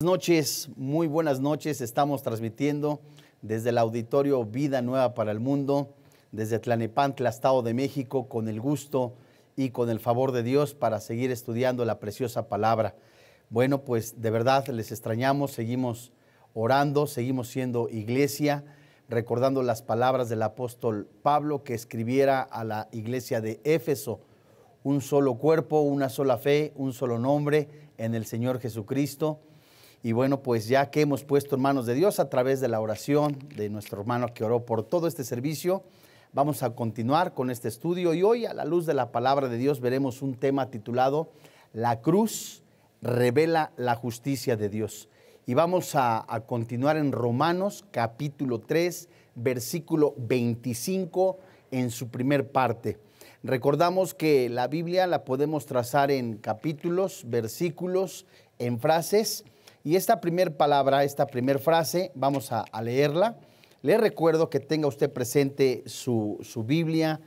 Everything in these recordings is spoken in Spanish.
noches, muy buenas noches. Estamos transmitiendo desde el auditorio Vida Nueva para el Mundo, desde Tlanepantla, Estado de México, con el gusto y con el favor de Dios para seguir estudiando la preciosa palabra. Bueno, pues de verdad les extrañamos, seguimos orando, seguimos siendo iglesia, recordando las palabras del apóstol Pablo que escribiera a la iglesia de Éfeso, un solo cuerpo, una sola fe, un solo nombre en el Señor Jesucristo y bueno, pues ya que hemos puesto en manos de Dios a través de la oración de nuestro hermano que oró por todo este servicio, vamos a continuar con este estudio y hoy a la luz de la palabra de Dios veremos un tema titulado La cruz revela la justicia de Dios. Y vamos a, continuar en Romanos capítulo 3, versículo 25 en su primer parte. Recordamos que la Biblia la podemos trazar en capítulos, versículos, en frases y esta primera palabra, esta primera frase, vamos a, leerla. Le recuerdo que tenga usted presente su, Biblia,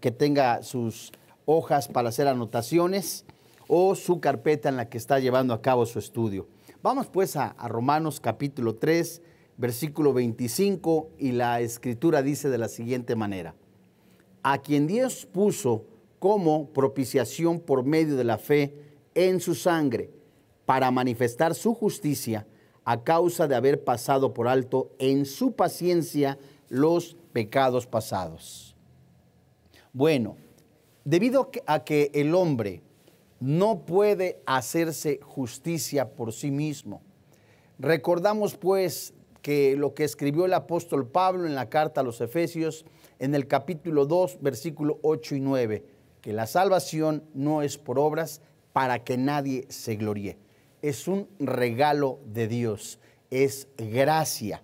que tenga sus hojas para hacer anotaciones o su carpeta en la que está llevando a cabo su estudio. Vamos pues a, a Romanos capítulo 3, versículo 25, y la escritura dice de la siguiente manera, a quien Dios puso como propiciación por medio de la fe en su sangre para manifestar su justicia a causa de haber pasado por alto en su paciencia los pecados pasados. Bueno, debido a que el hombre no puede hacerse justicia por sí mismo, recordamos pues que lo que escribió el apóstol Pablo en la carta a los Efesios en el capítulo 2, versículo 8 y 9, que la salvación no es por obras para que nadie se gloríe es un regalo de Dios, es gracia.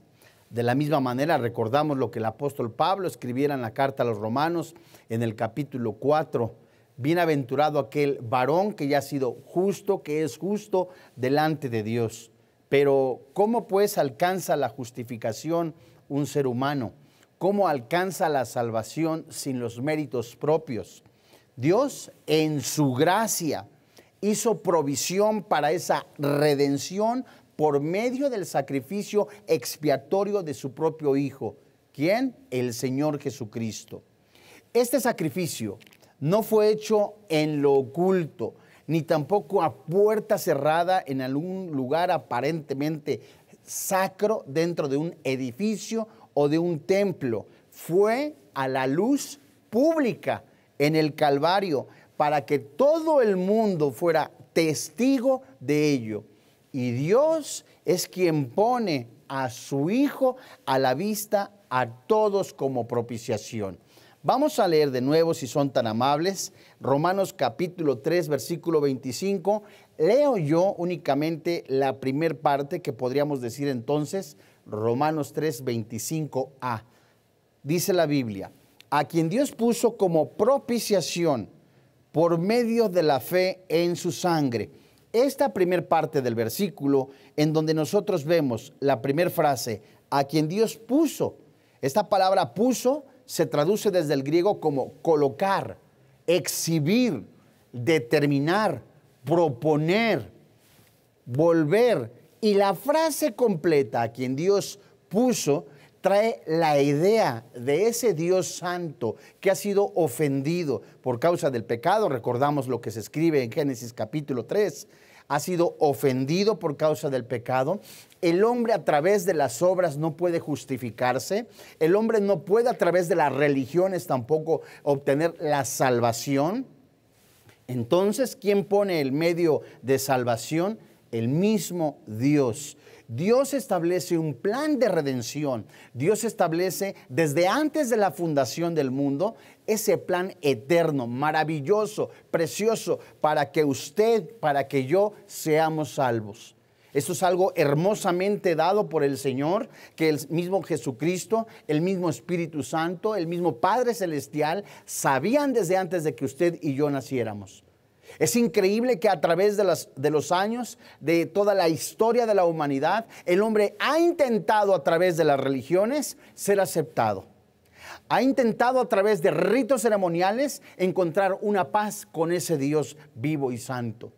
De la misma manera recordamos lo que el apóstol Pablo escribiera en la carta a los romanos en el capítulo 4. Bienaventurado aquel varón que ya ha sido justo, que es justo delante de Dios. Pero ¿cómo pues alcanza la justificación un ser humano? ¿Cómo alcanza la salvación sin los méritos propios? Dios en su gracia hizo provisión para esa redención por medio del sacrificio expiatorio de su propio Hijo. ¿Quién? El Señor Jesucristo. Este sacrificio no fue hecho en lo oculto, ni tampoco a puerta cerrada en algún lugar aparentemente sacro dentro de un edificio o de un templo. Fue a la luz pública en el Calvario para que todo el mundo fuera testigo de ello. Y Dios es quien pone a su Hijo a la vista a todos como propiciación. Vamos a leer de nuevo, si son tan amables, Romanos capítulo 3, versículo 25. Leo yo únicamente la primer parte que podríamos decir entonces, Romanos 3, 25a. Dice la Biblia, a quien Dios puso como propiciación por medio de la fe en su sangre. Esta primera parte del versículo, en donde nosotros vemos la primera frase, a quien Dios puso, esta palabra puso se traduce desde el griego como colocar, exhibir, determinar, proponer, volver. Y la frase completa, a quien Dios puso, trae la idea de ese Dios santo que ha sido ofendido por causa del pecado. Recordamos lo que se escribe en Génesis capítulo 3. Ha sido ofendido por causa del pecado. El hombre a través de las obras no puede justificarse. El hombre no puede a través de las religiones tampoco obtener la salvación. Entonces, ¿quién pone el medio de salvación? El mismo Dios. Dios establece un plan de redención. Dios establece desde antes de la fundación del mundo ese plan eterno, maravilloso, precioso, para que usted, para que yo seamos salvos. Esto es algo hermosamente dado por el Señor, que el mismo Jesucristo, el mismo Espíritu Santo, el mismo Padre Celestial sabían desde antes de que usted y yo naciéramos. Es increíble que a través de, los años, de toda la historia de la humanidad, el hombre ha intentado a través de las religiones ser aceptado. Ha intentado a través de ritos ceremoniales encontrar una paz con ese Dios vivo y santo.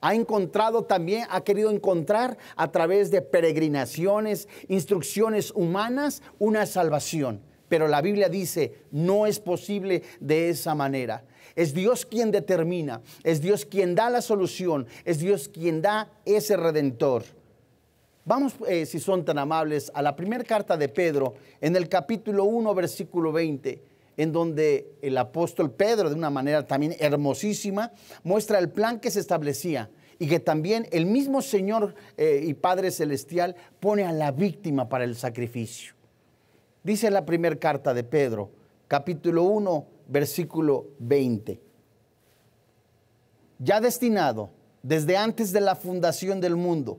Ha encontrado también, ha querido encontrar a través de peregrinaciones, instrucciones humanas, una salvación. Pero la Biblia dice, no es posible de esa manera. Es Dios quien determina, es Dios quien da la solución, es Dios quien da ese redentor. Vamos, eh, si son tan amables, a la primera carta de Pedro, en el capítulo 1, versículo 20, en donde el apóstol Pedro, de una manera también hermosísima, muestra el plan que se establecía y que también el mismo Señor eh, y Padre Celestial pone a la víctima para el sacrificio. Dice la primera carta de Pedro, capítulo 1, versículo 20. Ya destinado desde antes de la fundación del mundo,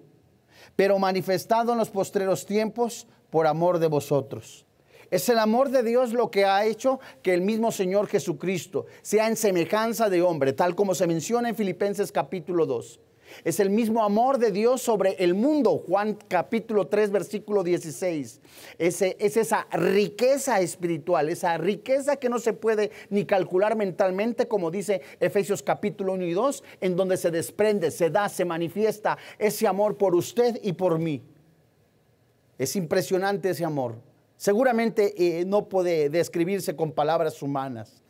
pero manifestado en los postreros tiempos por amor de vosotros. Es el amor de Dios lo que ha hecho que el mismo Señor Jesucristo sea en semejanza de hombre, tal como se menciona en Filipenses capítulo 2 es el mismo amor de Dios sobre el mundo. Juan capítulo 3, versículo 16. es esa riqueza espiritual, esa riqueza que no se puede ni calcular mentalmente, como dice Efesios capítulo 1 y 2, en donde se desprende, se da, se manifiesta ese amor por usted y por mí. Es impresionante ese amor. Seguramente eh, no puede describirse con palabras humanas.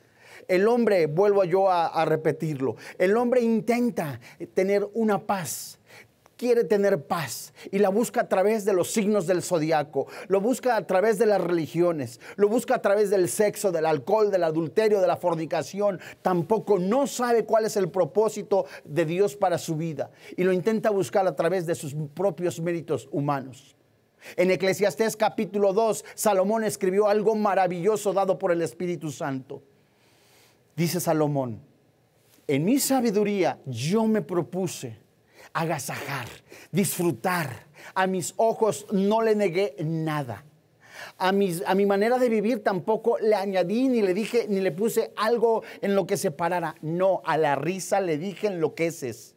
El hombre, vuelvo yo a, repetirlo, el hombre intenta tener una paz, quiere tener paz y la busca a través de los signos del zodiaco, lo busca a través de las religiones, lo busca a través del sexo, del alcohol, del adulterio, de la fornicación. Tampoco no sabe cuál es el propósito de Dios para su vida y lo intenta buscar a través de sus propios méritos humanos. En Eclesiastés capítulo 2, Salomón escribió algo maravilloso dado por el Espíritu Santo. Dice Salomón, en mi sabiduría yo me propuse agasajar, disfrutar. A mis ojos no le negué nada. A, a mi manera de vivir tampoco le añadí, ni le dije, ni le puse algo en lo que se parara. No, a la risa le dije enloqueces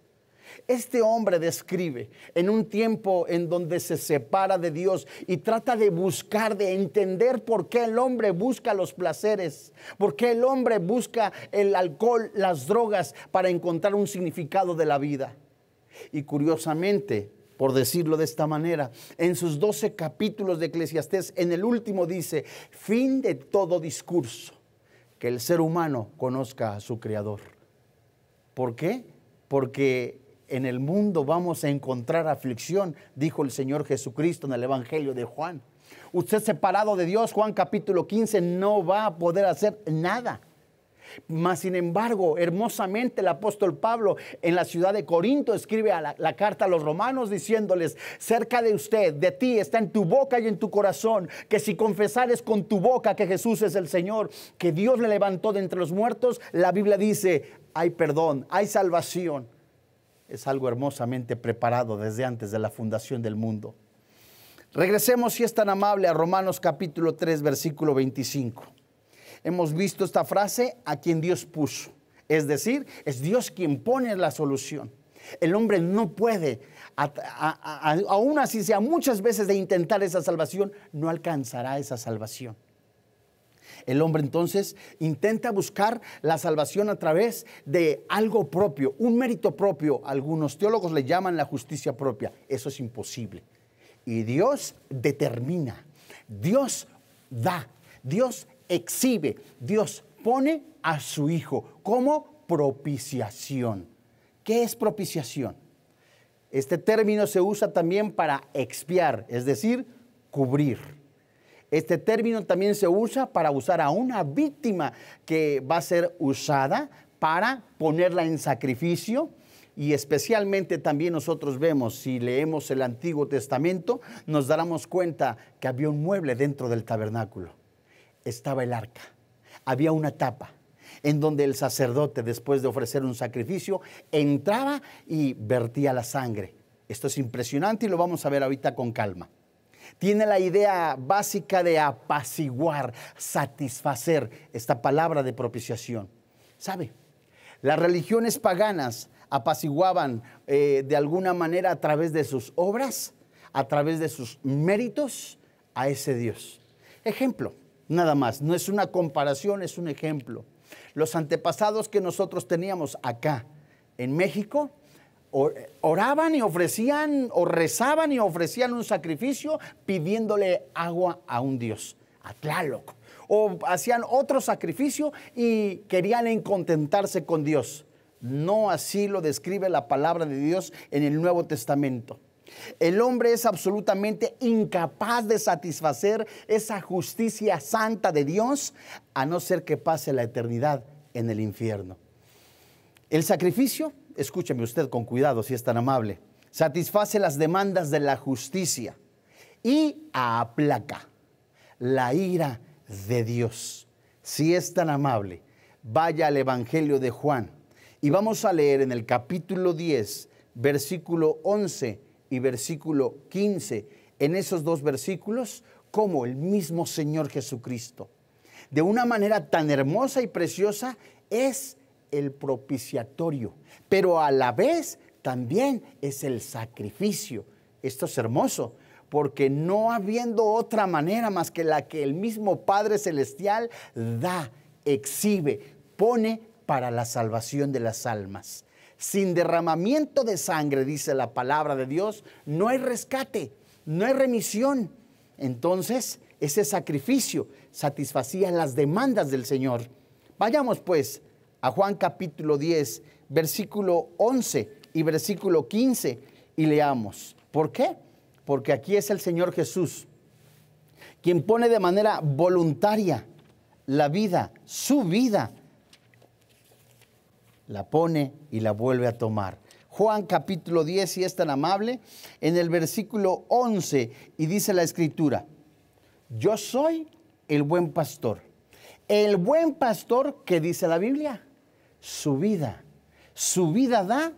este hombre describe en un tiempo en donde se separa de Dios y trata de buscar, de entender por qué el hombre busca los placeres, por qué el hombre busca el alcohol, las drogas, para encontrar un significado de la vida. Y curiosamente, por decirlo de esta manera, en sus 12 capítulos de Eclesiastés, en el último dice, fin de todo discurso, que el ser humano conozca a su Creador. ¿Por qué? Porque en el mundo vamos a encontrar aflicción, dijo el Señor Jesucristo en el Evangelio de Juan. Usted separado de Dios, Juan capítulo 15, no va a poder hacer nada. Mas, sin embargo, hermosamente el apóstol Pablo en la ciudad de Corinto escribe la, la, carta a los romanos diciéndoles, cerca de usted, de ti, está en tu boca y en tu corazón, que si confesares con tu boca que Jesús es el Señor, que Dios le levantó de entre los muertos, la Biblia dice, hay perdón, hay salvación es algo hermosamente preparado desde antes de la fundación del mundo. Regresemos, si es tan amable, a Romanos capítulo 3, versículo 25. Hemos visto esta frase, a quien Dios puso. Es decir, es Dios quien pone la solución. El hombre no puede, aún así sea muchas veces de intentar esa salvación, no alcanzará esa salvación. El hombre entonces intenta buscar la salvación a través de algo propio, un mérito propio. Algunos teólogos le llaman la justicia propia. Eso es imposible. Y Dios determina, Dios da, Dios exhibe, Dios pone a su Hijo como propiciación. ¿Qué es propiciación? Este término se usa también para expiar, es decir, cubrir. Este término también se usa para usar a una víctima que va a ser usada para ponerla en sacrificio. Y especialmente también nosotros vemos, si leemos el Antiguo Testamento, nos daremos cuenta que había un mueble dentro del tabernáculo. Estaba el arca, había una tapa en donde el sacerdote, después de ofrecer un sacrificio, entraba y vertía la sangre. Esto es impresionante y lo vamos a ver ahorita con calma. Tiene la idea básica de apaciguar, satisfacer esta palabra de propiciación. ¿Sabe? Las religiones paganas apaciguaban eh, de alguna manera a través de sus obras, a través de sus méritos a ese Dios. Ejemplo, nada más, no es una comparación, es un ejemplo. Los antepasados que nosotros teníamos acá en México oraban y ofrecían, o rezaban y ofrecían un sacrificio pidiéndole agua a un dios, a Tlaloc. O hacían otro sacrificio y querían contentarse con Dios. No así lo describe la palabra de Dios en el Nuevo Testamento. El hombre es absolutamente incapaz de satisfacer esa justicia santa de Dios a no ser que pase la eternidad en el infierno. El sacrificio escúcheme usted con cuidado si es tan amable, satisface las demandas de la justicia y aplaca la ira de Dios. Si es tan amable, vaya al Evangelio de Juan y vamos a leer en el capítulo 10, versículo 11 y versículo 15, en esos dos versículos, como el mismo Señor Jesucristo, de una manera tan hermosa y preciosa, es el propiciatorio, pero a la vez también es el sacrificio. Esto es hermoso, porque no habiendo otra manera más que la que el mismo Padre Celestial da, exhibe, pone para la salvación de las almas. Sin derramamiento de sangre, dice la palabra de Dios, no hay rescate, no hay remisión. Entonces, ese sacrificio satisfacía las demandas del Señor. Vayamos pues a Juan capítulo 10, versículo 11 y versículo 15 y leamos. ¿Por qué? Porque aquí es el Señor Jesús quien pone de manera voluntaria la vida, su vida, la pone y la vuelve a tomar. Juan capítulo 10, y es tan amable, en el versículo 11, y dice la escritura, yo soy el buen pastor. El buen pastor que dice la Biblia su vida. Su vida da.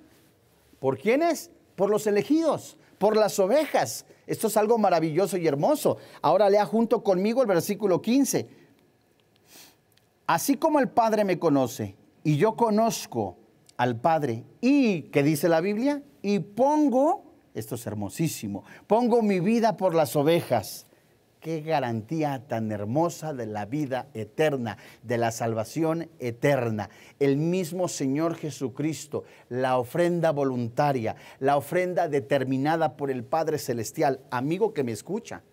¿Por quiénes? Por los elegidos, por las ovejas. Esto es algo maravilloso y hermoso. Ahora lea junto conmigo el versículo 15. Así como el Padre me conoce y yo conozco al Padre y, ¿qué dice la Biblia? Y pongo, esto es hermosísimo, pongo mi vida por las ovejas qué garantía tan hermosa de la vida eterna, de la salvación eterna. El mismo Señor Jesucristo, la ofrenda voluntaria, la ofrenda determinada por el Padre Celestial. Amigo que me escucha,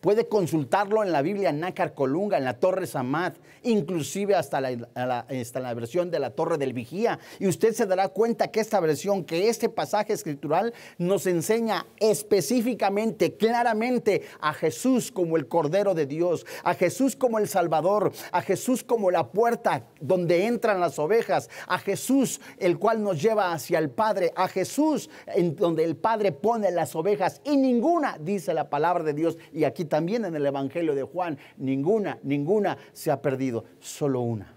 Puede consultarlo en la Biblia Nácar Colunga, en la Torre Samad, inclusive hasta la, hasta la versión de la Torre del Vigía. Y usted se dará cuenta que esta versión, que este pasaje escritural nos enseña específicamente, claramente a Jesús como el Cordero de Dios, a Jesús como el Salvador, a Jesús como la puerta donde entran las ovejas, a Jesús el cual nos lleva hacia el Padre, a Jesús en donde el Padre pone las ovejas y ninguna, dice la palabra de Dios. Y aquí también en el Evangelio de Juan, ninguna, ninguna se ha perdido, solo una,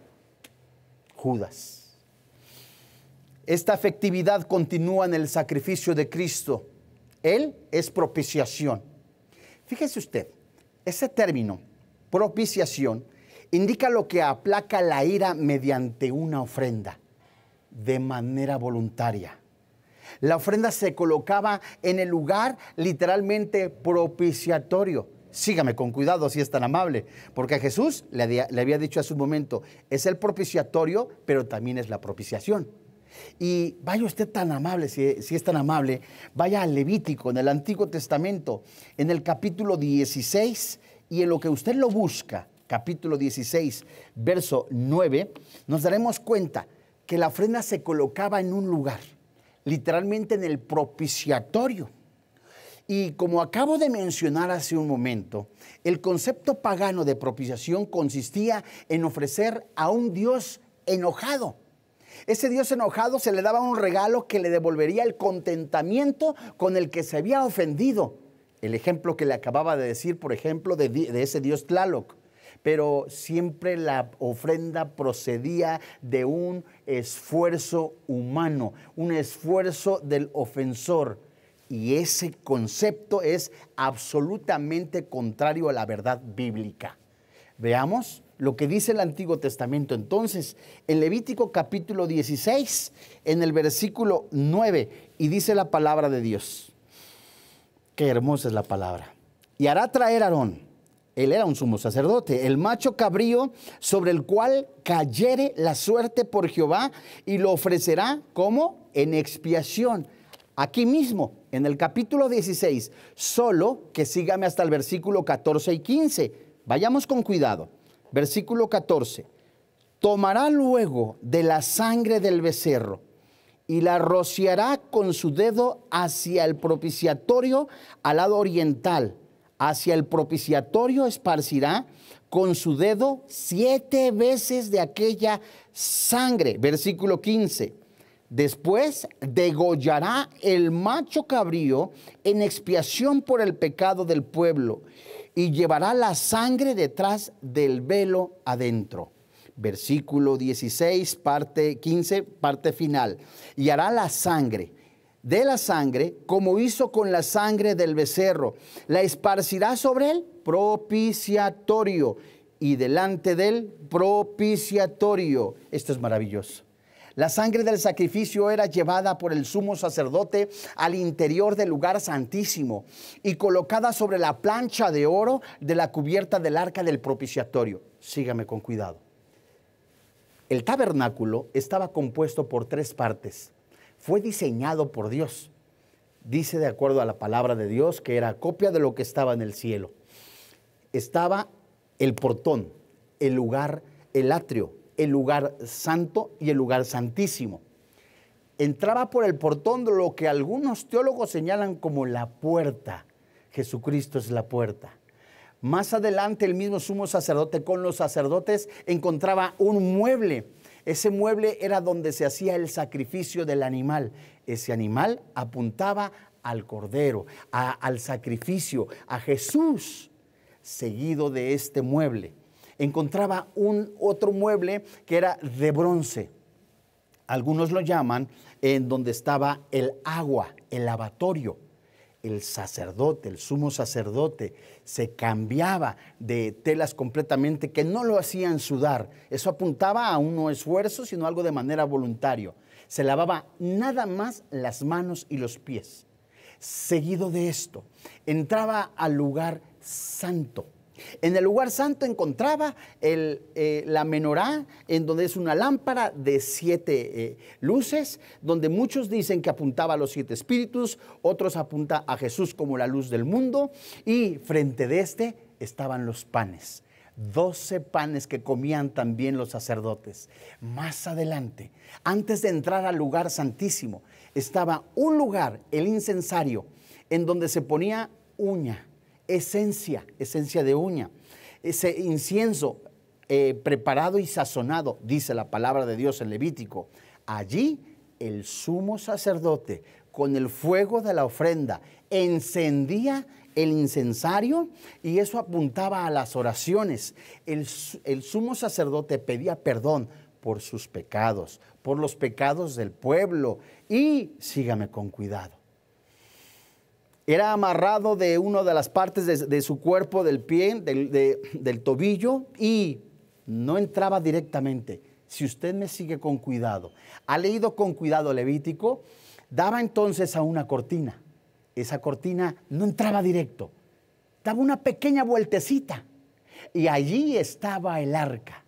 Judas. Esta afectividad continúa en el sacrificio de Cristo. Él es propiciación. Fíjese usted, ese término, propiciación, indica lo que aplaca la ira mediante una ofrenda, de manera voluntaria. La ofrenda se colocaba en el lugar literalmente propiciatorio, sígame con cuidado si es tan amable, porque a Jesús le había, dicho hace su momento, es el propiciatorio, pero también es la propiciación. Y vaya usted tan amable, si, si, es tan amable, vaya al Levítico, en el Antiguo Testamento, en el capítulo 16, y en lo que usted lo busca, capítulo 16, verso 9, nos daremos cuenta que la ofrenda se colocaba en un lugar, literalmente en el propiciatorio. Y como acabo de mencionar hace un momento, el concepto pagano de propiciación consistía en ofrecer a un Dios enojado. Ese Dios enojado se le daba un regalo que le devolvería el contentamiento con el que se había ofendido. El ejemplo que le acababa de decir, por ejemplo, de, ese Dios Tlaloc pero siempre la ofrenda procedía de un esfuerzo humano, un esfuerzo del ofensor. Y ese concepto es absolutamente contrario a la verdad bíblica. Veamos lo que dice el Antiguo Testamento. Entonces, en Levítico capítulo 16, en el versículo 9, y dice la palabra de Dios. Qué hermosa es la palabra. Y hará traer a Aarón, él era un sumo sacerdote, el macho cabrío sobre el cual cayere la suerte por Jehová y lo ofrecerá como en expiación. Aquí mismo, en el capítulo 16, solo que sígame hasta el versículo 14 y 15. Vayamos con cuidado. Versículo 14. Tomará luego de la sangre del becerro y la rociará con su dedo hacia el propiciatorio al lado oriental. Hacia el propiciatorio esparcirá con su dedo siete veces de aquella sangre. Versículo 15 Después degollará el macho cabrío en expiación por el pecado del pueblo y llevará la sangre detrás del velo adentro. Versículo 16, parte 15, parte final. Y hará la sangre de la sangre como hizo con la sangre del becerro. La esparcirá sobre el propiciatorio y delante del propiciatorio. Esto es maravilloso la sangre del sacrificio era llevada por el sumo sacerdote al interior del lugar santísimo y colocada sobre la plancha de oro de la cubierta del arca del propiciatorio. Sígame con cuidado. El tabernáculo estaba compuesto por tres partes. Fue diseñado por Dios. Dice de acuerdo a la palabra de Dios que era copia de lo que estaba en el cielo. Estaba el portón, el lugar, el atrio, el lugar santo y el lugar santísimo. Entraba por el portón de lo que algunos teólogos señalan como la puerta. Jesucristo es la puerta. Más adelante el mismo sumo sacerdote con los sacerdotes encontraba un mueble. Ese mueble era donde se hacía el sacrificio del animal. Ese animal apuntaba al cordero, al sacrificio, a Jesús, seguido de este mueble encontraba un otro mueble que era de bronce. Algunos lo llaman en donde estaba el agua, el lavatorio. El sacerdote, el sumo sacerdote, se cambiaba de telas completamente que no lo hacían sudar. Eso apuntaba a un no esfuerzo, sino algo de manera voluntaria. Se lavaba nada más las manos y los pies. Seguido de esto, entraba al lugar santo en el lugar santo encontraba eh, la menorá, en donde es una lámpara de siete eh, luces, donde muchos dicen que apuntaba a los siete espíritus, otros apunta a Jesús como la luz del mundo, y frente de este estaban los panes. Doce panes que comían también los sacerdotes. Más adelante, antes de entrar al lugar santísimo, estaba un lugar, el incensario, en donde se ponía uña, esencia, esencia de uña, ese incienso eh, preparado y sazonado, dice la palabra de Dios en Levítico. Allí el sumo sacerdote con el fuego de la ofrenda encendía el incensario y eso apuntaba a las oraciones. el, sumo sacerdote pedía perdón por sus pecados, por los pecados del pueblo y sígame con cuidado. Era amarrado de una de las partes de, su cuerpo, del pie, del, del tobillo, y no entraba directamente. Si usted me sigue con cuidado, ha leído con cuidado Levítico, daba entonces a una cortina. Esa cortina no entraba directo, daba una pequeña vueltecita. Y allí estaba el arca.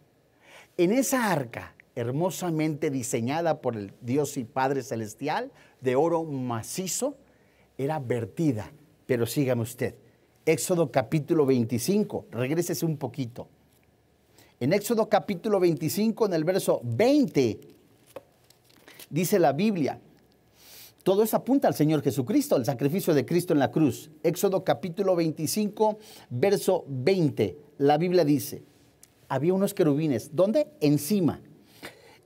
En esa arca, hermosamente diseñada por el Dios y Padre Celestial, de oro macizo, era vertida. Pero sígame usted. Éxodo capítulo 25, regrésese un poquito. En Éxodo capítulo 25, en el verso 20, dice la Biblia, todo eso apunta al Señor Jesucristo, al sacrificio de Cristo en la cruz. Éxodo capítulo 25, verso 20, la Biblia dice, había unos querubines, ¿dónde? Encima.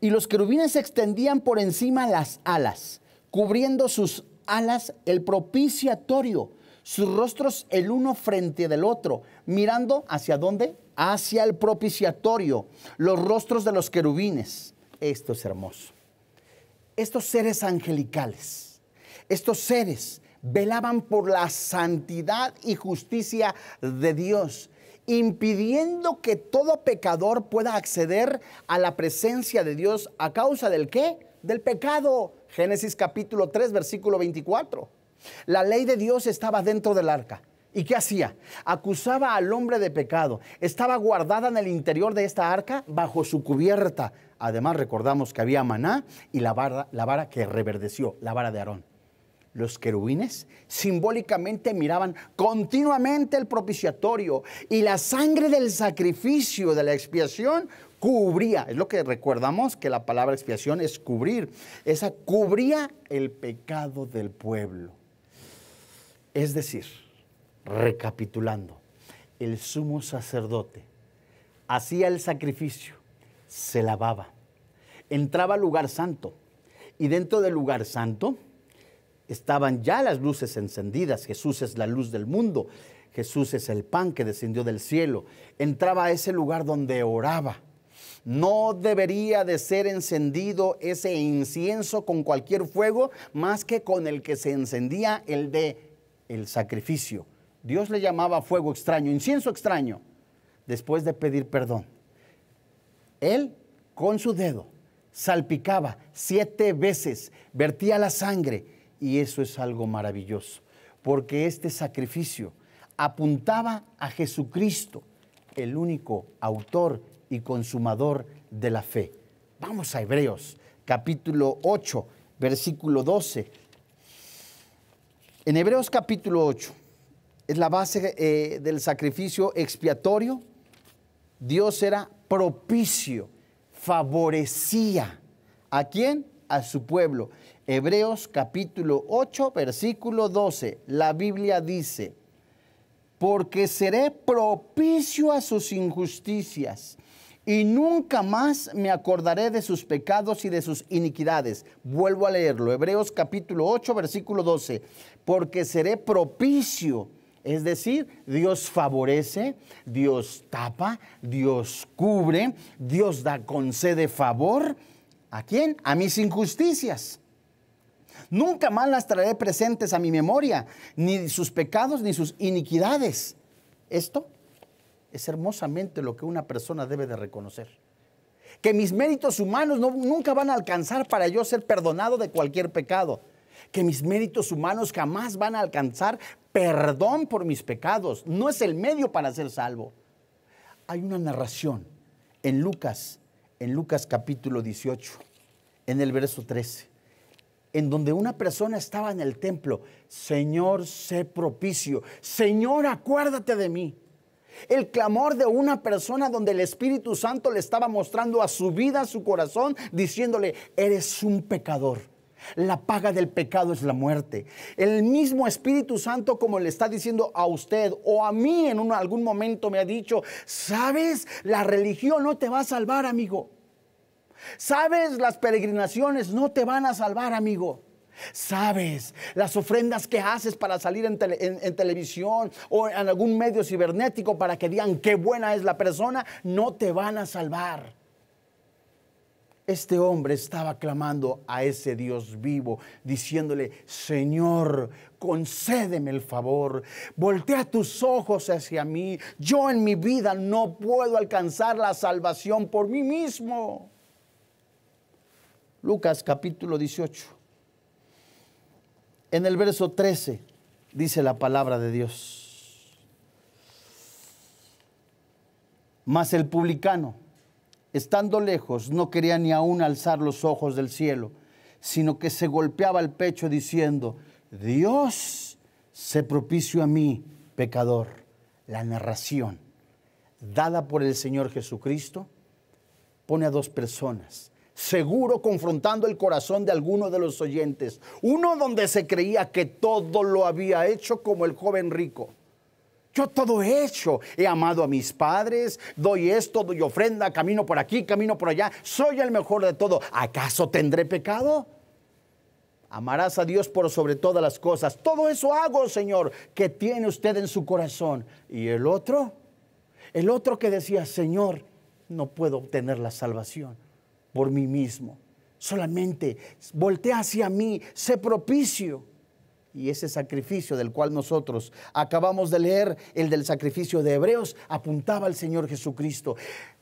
Y los querubines se extendían por encima las alas, cubriendo sus alas el propiciatorio, sus rostros el uno frente del otro, mirando hacia dónde? Hacia el propiciatorio, los rostros de los querubines. Esto es hermoso. Estos seres angelicales, estos seres velaban por la santidad y justicia de Dios, impidiendo que todo pecador pueda acceder a la presencia de Dios a causa del qué? Del pecado. Génesis capítulo 3, versículo 24. La ley de Dios estaba dentro del arca. ¿Y qué hacía? Acusaba al hombre de pecado. Estaba guardada en el interior de esta arca bajo su cubierta. Además recordamos que había maná y la vara, la vara que reverdeció, la vara de Aarón. Los querubines simbólicamente miraban continuamente el propiciatorio y la sangre del sacrificio de la expiación cubría, es lo que recordamos que la palabra expiación es cubrir, esa cubría el pecado del pueblo. Es decir, recapitulando, el sumo sacerdote hacía el sacrificio, se lavaba, entraba al lugar santo y dentro del lugar santo estaban ya las luces encendidas, Jesús es la luz del mundo, Jesús es el pan que descendió del cielo, entraba a ese lugar donde oraba no debería de ser encendido ese incienso con cualquier fuego más que con el que se encendía el de el sacrificio. Dios le llamaba fuego extraño, incienso extraño, después de pedir perdón. Él con su dedo salpicaba siete veces, vertía la sangre y eso es algo maravilloso, porque este sacrificio apuntaba a Jesucristo, el único autor y consumador de la fe. Vamos a Hebreos, capítulo 8, versículo 12. En Hebreos capítulo 8 es la base eh, del sacrificio expiatorio. Dios era propicio, favorecía. ¿A quién? A su pueblo. Hebreos capítulo 8, versículo 12. La Biblia dice, porque seré propicio a sus injusticias y nunca más me acordaré de sus pecados y de sus iniquidades. Vuelvo a leerlo, Hebreos capítulo 8, versículo 12, porque seré propicio. Es decir, Dios favorece, Dios tapa, Dios cubre, Dios da, concede favor. ¿A quién? A mis injusticias. Nunca más las traeré presentes a mi memoria, ni sus pecados ni sus iniquidades. Esto es hermosamente lo que una persona debe de reconocer. Que mis méritos humanos nunca van a alcanzar para yo ser perdonado de cualquier pecado. Que mis méritos humanos jamás van a alcanzar perdón por mis pecados. No es el medio para ser salvo. Hay una narración en Lucas, en Lucas capítulo 18, en el verso 13, en donde una persona estaba en el templo, Señor, sé propicio, Señor, acuérdate de mí. El clamor de una persona donde el Espíritu Santo le estaba mostrando a su vida, a su corazón, diciéndole, eres un pecador. La paga del pecado es la muerte. El mismo Espíritu Santo, como le está diciendo a usted o a mí en algún momento, me ha dicho, sabes, la religión no te va a salvar, amigo. Sabes, las peregrinaciones no te van a salvar, amigo. Sabes, las ofrendas que haces para salir en, televisión o en algún medio cibernético para que digan qué buena es la persona, no te van a salvar. Este hombre estaba clamando a ese Dios vivo, diciéndole, Señor, concédeme el favor, voltea tus ojos hacia mí, yo en mi vida no puedo alcanzar la salvación por mí mismo. Lucas capítulo 18. En el verso 13 dice la palabra de Dios. Mas el publicano, estando lejos, no quería ni aún alzar los ojos del cielo, sino que se golpeaba el pecho diciendo, Dios se propicio a mí, pecador. La narración dada por el Señor Jesucristo pone a dos personas seguro confrontando el corazón de alguno de los oyentes. Uno donde se creía que todo lo había hecho como el joven rico. Yo todo he hecho. He amado a mis padres, doy esto, doy ofrenda, camino por aquí, camino por allá. Soy el mejor de todo. ¿Acaso tendré pecado? Amarás a Dios por sobre todas las cosas. Todo eso hago, Señor, que tiene usted en su corazón. ¿Y el otro? El otro que decía, Señor, no puedo obtener la salvación por mí mismo. Solamente voltea hacia mí, sé propicio. Y ese sacrificio del cual nosotros acabamos de leer, el del sacrificio de Hebreos, apuntaba al Señor Jesucristo.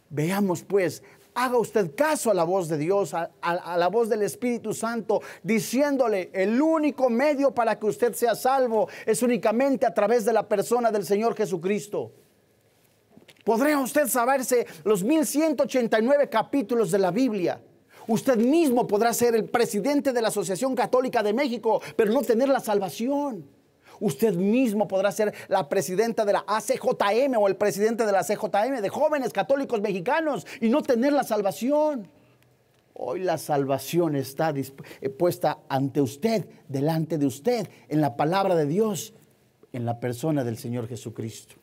Veamos pues, haga usted caso a la voz de Dios, a, a, la voz del Espíritu Santo, diciéndole, el único medio para que usted sea salvo es únicamente a través de la persona del Señor Jesucristo. Podría usted saberse los 1189 capítulos de la Biblia. Usted mismo podrá ser el presidente de la Asociación Católica de México, pero no tener la salvación. Usted mismo podrá ser la presidenta de la ACJM o el presidente de la CJM de jóvenes católicos mexicanos y no tener la salvación. Hoy la salvación está eh, puesta ante usted, delante de usted, en la palabra de Dios, en la persona del Señor Jesucristo.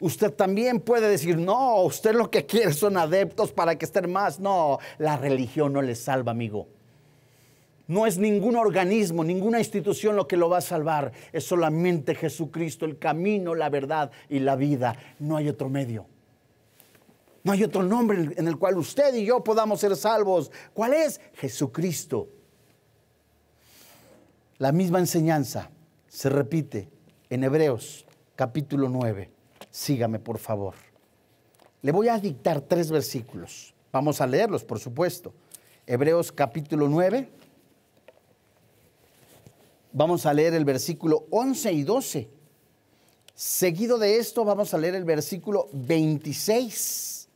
Usted también puede decir, no, usted lo que quiere son adeptos para que estén más. No, la religión no le salva, amigo. No es ningún organismo, ninguna institución lo que lo va a salvar. Es solamente Jesucristo, el camino, la verdad y la vida. No hay otro medio. No hay otro nombre en el cual usted y yo podamos ser salvos. ¿Cuál es? Jesucristo. La misma enseñanza se repite en Hebreos capítulo 9 sígame por favor. Le voy a dictar tres versículos. Vamos a leerlos, por supuesto. Hebreos capítulo 9. Vamos a leer el versículo 11 y 12. Seguido de esto vamos a leer el versículo 26.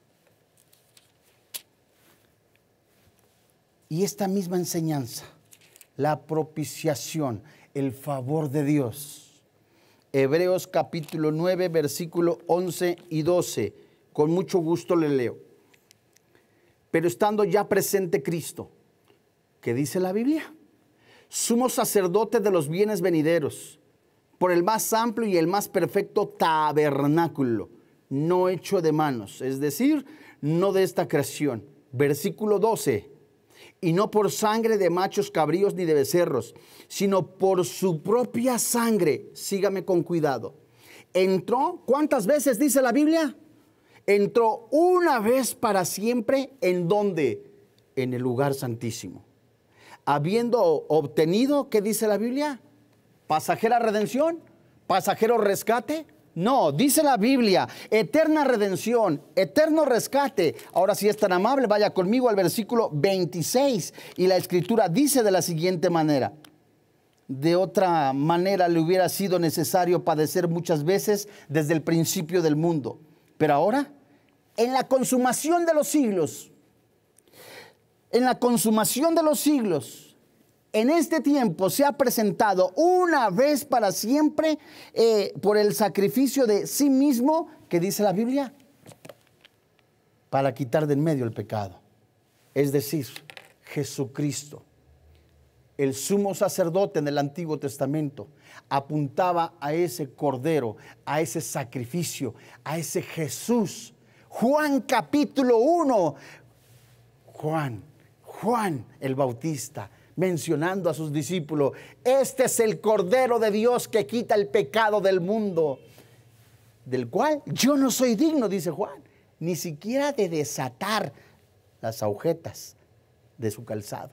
Y esta misma enseñanza, la propiciación, el favor de Dios Hebreos capítulo 9, versículo 11 y 12. Con mucho gusto le leo. Pero estando ya presente Cristo, ¿qué dice la Biblia? Sumo sacerdote de los bienes venideros, por el más amplio y el más perfecto tabernáculo, no hecho de manos, es decir, no de esta creación. Versículo 12 y no por sangre de machos cabríos ni de becerros, sino por su propia sangre. Sígame con cuidado. Entró, ¿cuántas veces dice la Biblia? Entró una vez para siempre, ¿en dónde? En el lugar santísimo. Habiendo obtenido, ¿qué dice la Biblia? Pasajera redención, pasajero rescate, no, dice la Biblia, eterna redención, eterno rescate. Ahora si es tan amable, vaya conmigo al versículo 26 y la escritura dice de la siguiente manera. De otra manera le hubiera sido necesario padecer muchas veces desde el principio del mundo. Pero ahora, en la consumación de los siglos, en la consumación de los siglos, en este tiempo se ha presentado una vez para siempre eh, por el sacrificio de sí mismo que dice la Biblia para quitar de en medio el pecado. Es decir, Jesucristo, el sumo sacerdote en el Antiguo Testamento, apuntaba a ese cordero, a ese sacrificio, a ese Jesús. Juan capítulo 1, Juan, Juan el Bautista mencionando a sus discípulos, este es el Cordero de Dios que quita el pecado del mundo, del cual yo no soy digno, dice Juan, ni siquiera de desatar las agujetas de su calzado.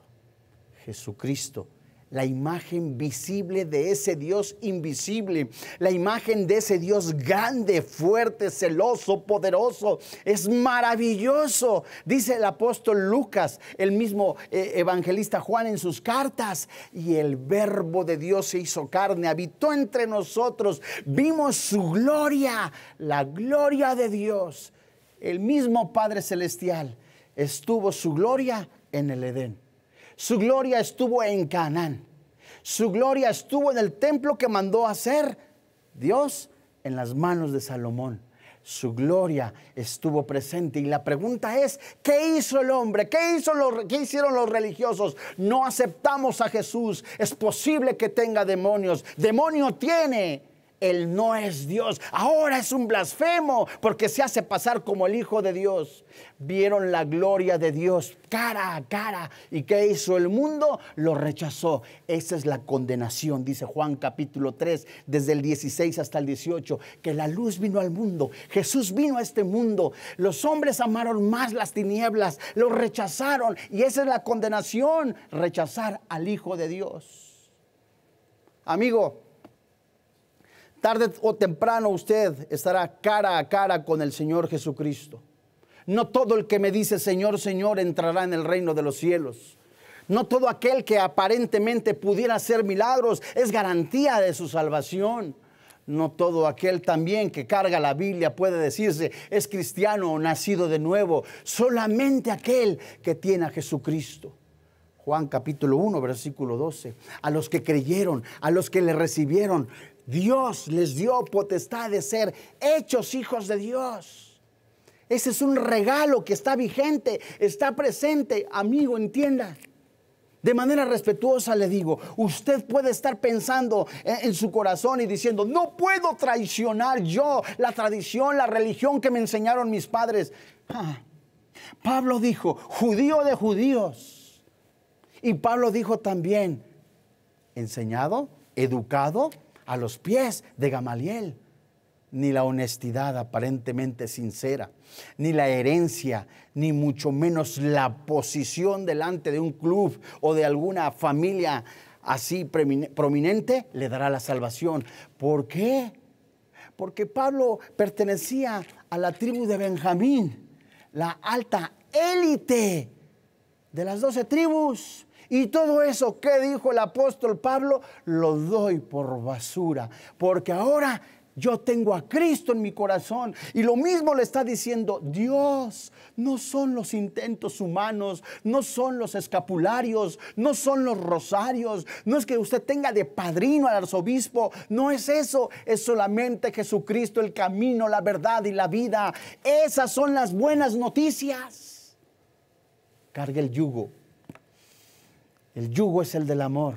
Jesucristo la imagen visible de ese Dios invisible, la imagen de ese Dios grande, fuerte, celoso, poderoso. Es maravilloso, dice el apóstol Lucas, el mismo eh, evangelista Juan en sus cartas. Y el verbo de Dios se hizo carne, habitó entre nosotros, vimos su gloria, la gloria de Dios. El mismo Padre Celestial estuvo su gloria en el Edén. Su gloria estuvo en Canaán. Su gloria estuvo en el templo que mandó hacer Dios en las manos de Salomón. Su gloria estuvo presente y la pregunta es, ¿qué hizo el hombre? ¿Qué, hizo los, ¿Qué hicieron los religiosos? No aceptamos a Jesús. Es posible que tenga demonios. Demonio tiene. Él no es Dios. Ahora es un blasfemo porque se hace pasar como el Hijo de Dios. Vieron la gloria de Dios cara a cara. ¿Y qué hizo el mundo? Lo rechazó. Esa es la condenación, dice Juan capítulo 3, desde el 16 hasta el 18, que la luz vino al mundo. Jesús vino a este mundo. Los hombres amaron más las tinieblas, lo rechazaron. Y esa es la condenación, rechazar al Hijo de Dios. Amigo, Tarde o temprano usted estará cara a cara con el Señor Jesucristo. No todo el que me dice Señor, Señor entrará en el reino de los cielos. No todo aquel que aparentemente pudiera hacer milagros es garantía de su salvación. No todo aquel también que carga la Biblia puede decirse es cristiano o nacido de nuevo. Solamente aquel que tiene a Jesucristo. Juan capítulo 1, versículo 12. A los que creyeron, a los que le recibieron, Dios les dio potestad de ser hechos hijos de Dios. Ese es un regalo que está vigente, está presente, amigo, entienda. De manera respetuosa le digo, usted puede estar pensando en, su corazón y diciendo, no puedo traicionar yo la tradición, la religión que me enseñaron mis padres. Ah, Pablo dijo, judío de judíos. Y Pablo dijo también, enseñado, educado a los pies de Gamaliel, ni la honestidad aparentemente sincera, ni la herencia, ni mucho menos la posición delante de un club o de alguna familia así prominente le dará la salvación. ¿Por qué? Porque Pablo pertenecía a la tribu de Benjamín, la alta élite de las doce tribus. Y todo eso que dijo el apóstol Pablo, lo doy por basura, porque ahora yo tengo a Cristo en mi corazón. Y lo mismo le está diciendo Dios. No son los intentos humanos, no son los escapularios, no son los rosarios, no es que usted tenga de padrino al arzobispo, no es eso, es solamente Jesucristo, el camino, la verdad y la vida. Esas son las buenas noticias. Cargue el yugo el yugo es el del amor.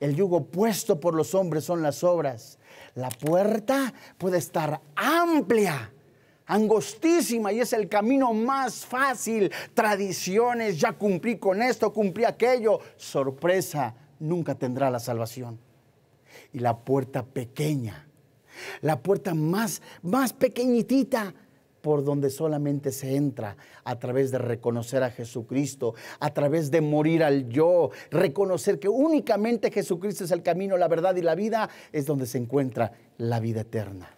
El yugo puesto por los hombres son las obras. La puerta puede estar amplia, angostísima y es el camino más fácil. Tradiciones, ya cumplí con esto, cumplí aquello. Sorpresa, nunca tendrá la salvación. Y la puerta pequeña, la puerta más, más pequeñitita, por donde solamente se entra, a través de reconocer a Jesucristo, a través de morir al yo, reconocer que únicamente Jesucristo es el camino, la verdad y la vida, es donde se encuentra la vida eterna.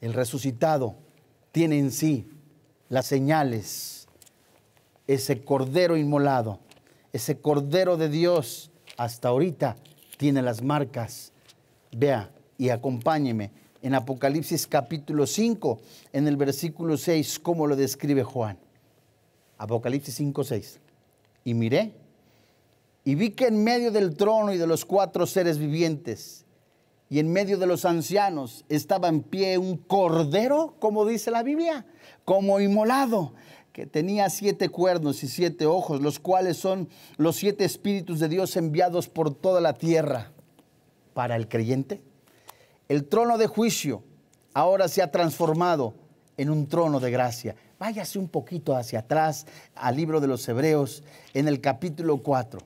El resucitado tiene en sí las señales, ese cordero inmolado, ese cordero de Dios, hasta ahorita tiene las marcas. Vea y acompáñeme en Apocalipsis capítulo 5, en el versículo 6, como lo describe Juan. Apocalipsis 5, 6. Y miré, y vi que en medio del trono y de los cuatro seres vivientes, y en medio de los ancianos, estaba en pie un cordero, como dice la Biblia, como inmolado, que tenía siete cuernos y siete ojos, los cuales son los siete espíritus de Dios enviados por toda la tierra para el creyente el trono de juicio ahora se ha transformado en un trono de gracia. Váyase un poquito hacia atrás al libro de los Hebreos en el capítulo 4.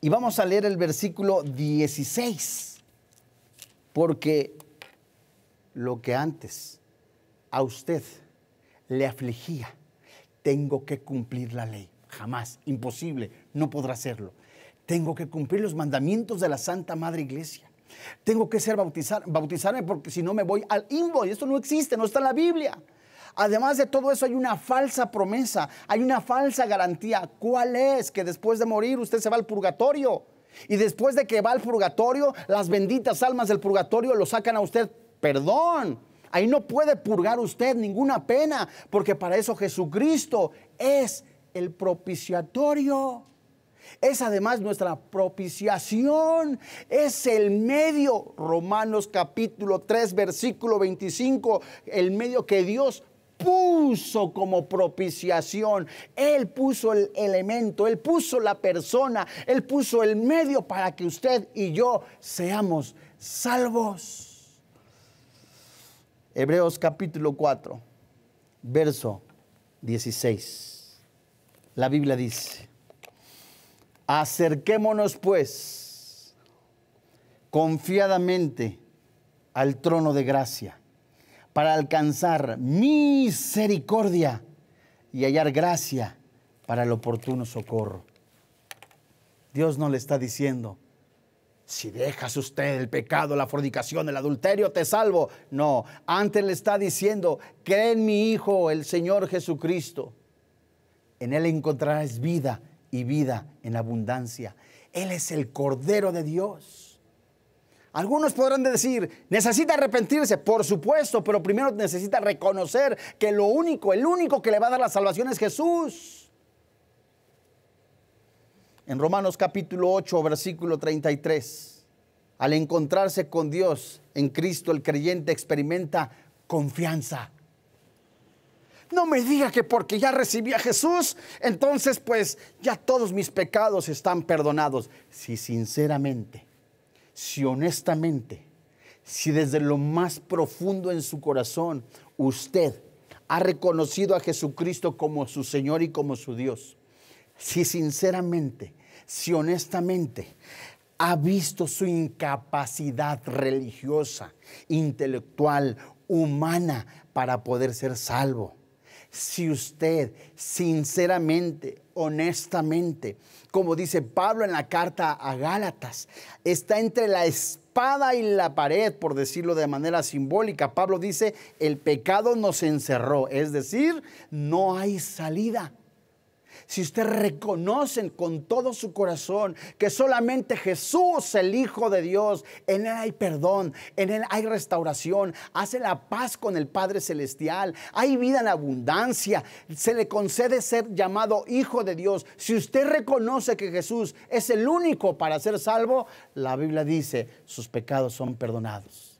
Y vamos a leer el versículo 16, porque lo que antes a usted le afligía, tengo que cumplir la ley. Jamás, imposible, no podrá hacerlo. Tengo que cumplir los mandamientos de la Santa Madre Iglesia. Tengo que ser bautizar, bautizarme porque si no me voy al imbo y esto no existe, no está en la Biblia. Además de todo eso hay una falsa promesa, hay una falsa garantía. ¿Cuál es? Que después de morir usted se va al purgatorio. Y después de que va al purgatorio, las benditas almas del purgatorio lo sacan a usted. Perdón, Ahí no puede purgar usted ninguna pena, porque para eso Jesucristo es el propiciatorio. Es además nuestra propiciación, es el medio, Romanos capítulo 3, versículo 25, el medio que Dios puso como propiciación. Él puso el elemento, Él puso la persona, Él puso el medio para que usted y yo seamos salvos. Hebreos capítulo 4, verso 16. La Biblia dice, Acerquémonos pues confiadamente al trono de gracia para alcanzar misericordia y hallar gracia para el oportuno socorro. Dios no le está diciendo, si dejas usted el pecado, la fornicación, el adulterio, te salvo. No, antes le está diciendo, cree en mi Hijo, el Señor Jesucristo. En Él encontrarás vida y vida en abundancia. Él es el Cordero de Dios. Algunos podrán decir, necesita arrepentirse, por supuesto, pero primero necesita reconocer que lo único, el único que le va a dar la salvación es Jesús. En Romanos capítulo 8, versículo 33, al encontrarse con Dios en Cristo, el creyente experimenta confianza no me diga que porque ya recibí a Jesús, entonces pues ya todos mis pecados están perdonados. Si sinceramente, si honestamente, si desde lo más profundo en su corazón usted ha reconocido a Jesucristo como su Señor y como su Dios, si sinceramente, si honestamente ha visto su incapacidad religiosa, intelectual, humana para poder ser salvo si usted sinceramente, honestamente, como dice Pablo en la carta a Gálatas, está entre la espada y la pared, por decirlo de manera simbólica. Pablo dice, el pecado nos encerró, es decir, no hay salida si usted reconoce con todo su corazón que solamente Jesús, el Hijo de Dios, en Él hay perdón, en Él hay restauración, hace la paz con el Padre Celestial, hay vida en abundancia, se le concede ser llamado Hijo de Dios. Si usted reconoce que Jesús es el único para ser salvo, la Biblia dice, sus pecados son perdonados.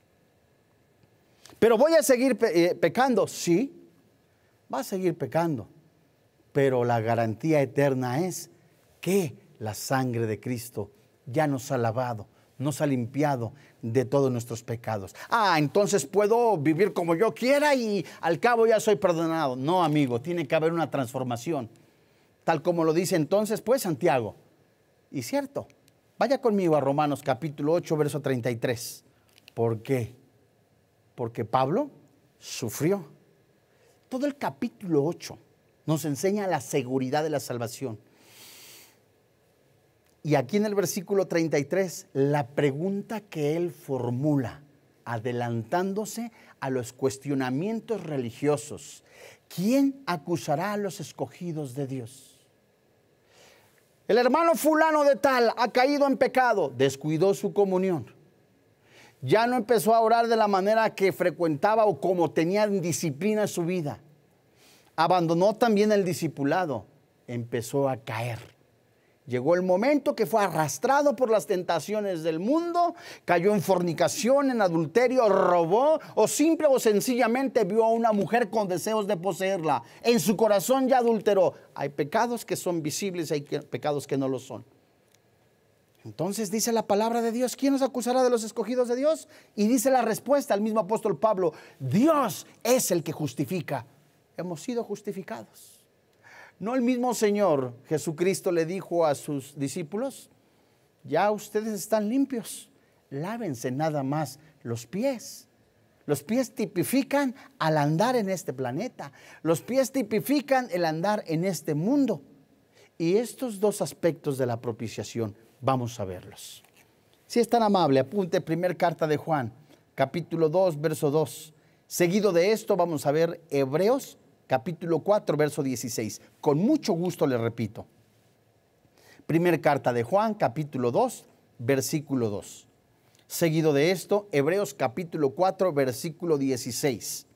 Pero voy a seguir eh, pecando, sí, va a seguir pecando pero la garantía eterna es que la sangre de Cristo ya nos ha lavado, nos ha limpiado de todos nuestros pecados. Ah, entonces puedo vivir como yo quiera y al cabo ya soy perdonado. No, amigo, tiene que haber una transformación. Tal como lo dice entonces, pues Santiago. Y cierto, vaya conmigo a Romanos capítulo 8, verso 33. ¿Por qué? Porque Pablo sufrió. Todo el capítulo 8 nos enseña la seguridad de la salvación. Y aquí en el versículo 33, la pregunta que él formula, adelantándose a los cuestionamientos religiosos, ¿quién acusará a los escogidos de Dios? El hermano fulano de tal ha caído en pecado, descuidó su comunión. Ya no empezó a orar de la manera que frecuentaba o como tenía en disciplina su vida abandonó también el discipulado, empezó a caer. Llegó el momento que fue arrastrado por las tentaciones del mundo, cayó en fornicación, en adulterio, robó o simple o sencillamente vio a una mujer con deseos de poseerla. En su corazón ya adulteró. Hay pecados que son visibles, hay pecados que no lo son. Entonces dice la palabra de Dios, ¿quién nos acusará de los escogidos de Dios? Y dice la respuesta al mismo apóstol Pablo, Dios es el que justifica hemos sido justificados. ¿No el mismo Señor Jesucristo le dijo a sus discípulos, ya ustedes están limpios, lávense nada más los pies? Los pies tipifican al andar en este planeta. Los pies tipifican el andar en este mundo. Y estos dos aspectos de la propiciación, vamos a verlos. Si es tan amable, apunte primer carta de Juan, capítulo 2, verso 2. Seguido de esto vamos a ver Hebreos capítulo 4, verso 16. Con mucho gusto le repito. Primer carta de Juan, capítulo 2, versículo 2. Seguido de esto, Hebreos capítulo 4, versículo 16.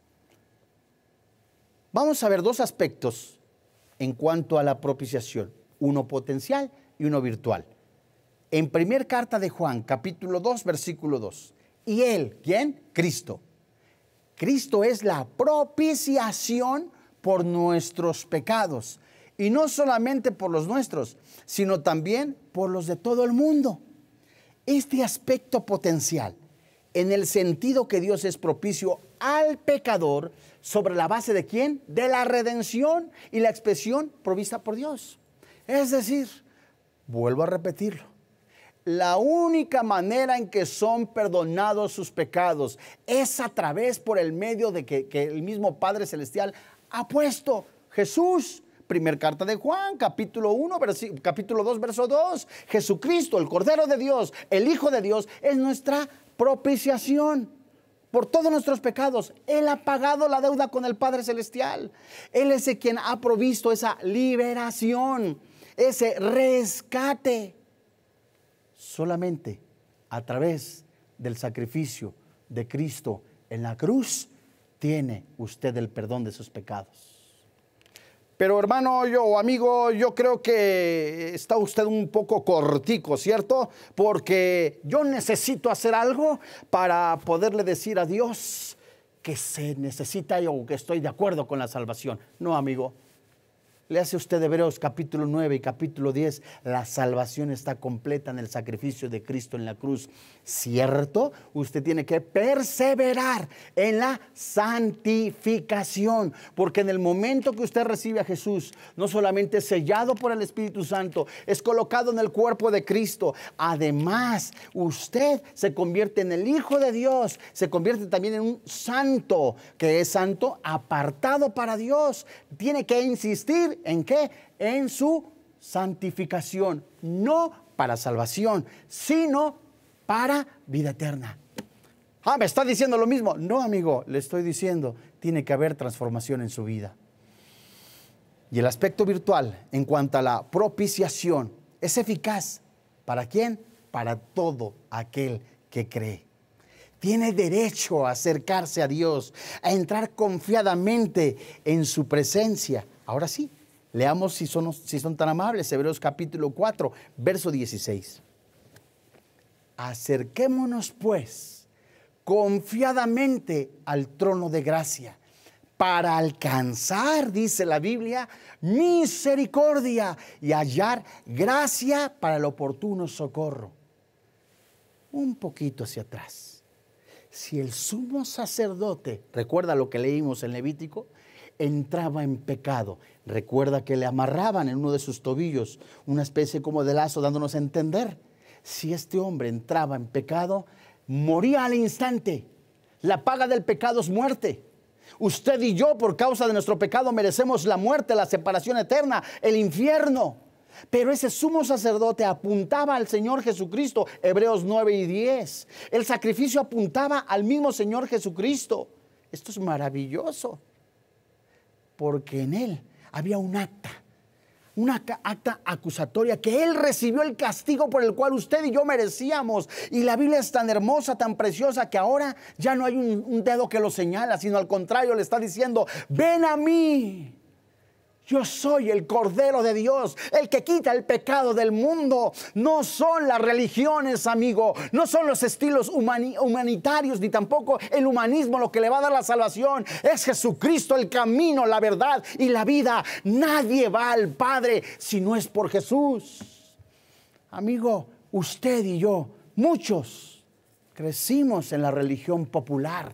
Vamos a ver dos aspectos en cuanto a la propiciación, uno potencial y uno virtual. En primer carta de Juan, capítulo 2, versículo 2. ¿Y él, quién? Cristo. Cristo es la propiciación por nuestros pecados. Y no solamente por los nuestros, sino también por los de todo el mundo. Este aspecto potencial, en el sentido que Dios es propicio al pecador, sobre la base de quién? De la redención y la expresión provista por Dios. Es decir, vuelvo a repetirlo, la única manera en que son perdonados sus pecados es a través por el medio de que, el mismo Padre Celestial ha puesto Jesús. Primer carta de Juan, capítulo 1, capítulo 2, verso 2. Jesucristo, el Cordero de Dios, el Hijo de Dios, es nuestra propiciación por todos nuestros pecados. Él ha pagado la deuda con el Padre Celestial. Él es el quien ha provisto esa liberación, ese rescate, solamente a través del sacrificio de Cristo en la cruz tiene usted el perdón de sus pecados. Pero hermano yo, amigo, yo creo que está usted un poco cortico, ¿cierto? Porque yo necesito hacer algo para poderle decir a Dios que se necesita o que estoy de acuerdo con la salvación. No, amigo, le hace usted Hebreos capítulo 9 y capítulo 10. La salvación está completa en el sacrificio de Cristo en la cruz. ¿Cierto? Usted tiene que perseverar en la santificación. Porque en el momento que usted recibe a Jesús, no solamente es sellado por el Espíritu Santo, es colocado en el cuerpo de Cristo. Además, usted se convierte en el Hijo de Dios. Se convierte también en un santo, que es santo apartado para Dios. Tiene que insistir ¿En qué? En su santificación, no para salvación, sino para vida eterna. Ah, me está diciendo lo mismo. No, amigo, le estoy diciendo, tiene que haber transformación en su vida. Y el aspecto virtual, en cuanto a la propiciación, es eficaz. ¿Para quién? Para todo aquel que cree. Tiene derecho a acercarse a Dios, a entrar confiadamente en su presencia. Ahora sí, Leamos si son, si son tan amables, Hebreos capítulo 4, verso 16. Acerquémonos pues confiadamente al trono de gracia para alcanzar, dice la Biblia, misericordia y hallar gracia para el oportuno socorro. Un poquito hacia atrás. Si el sumo sacerdote, recuerda lo que leímos en Levítico, entraba en pecado, Recuerda que le amarraban en uno de sus tobillos una especie como de lazo dándonos a entender. Si este hombre entraba en pecado, moría al instante. La paga del pecado es muerte. Usted y yo, por causa de nuestro pecado, merecemos la muerte, la separación eterna, el infierno. Pero ese sumo sacerdote apuntaba al Señor Jesucristo, Hebreos 9 y 10. El sacrificio apuntaba al mismo Señor Jesucristo. Esto es maravilloso, porque en Él había un acta, una acta acusatoria que él recibió el castigo por el cual usted y yo merecíamos. Y la Biblia es tan hermosa, tan preciosa, que ahora ya no hay un, un dedo que lo señala, sino al contrario le está diciendo, ven a mí. Yo soy el Cordero de Dios, el que quita el pecado del mundo. No son las religiones, amigo. No son los estilos humanitarios, ni tampoco el humanismo lo que le va a dar la salvación. Es Jesucristo el camino, la verdad y la vida. Nadie va al Padre si no es por Jesús. Amigo, usted y yo, muchos, crecimos en la religión popular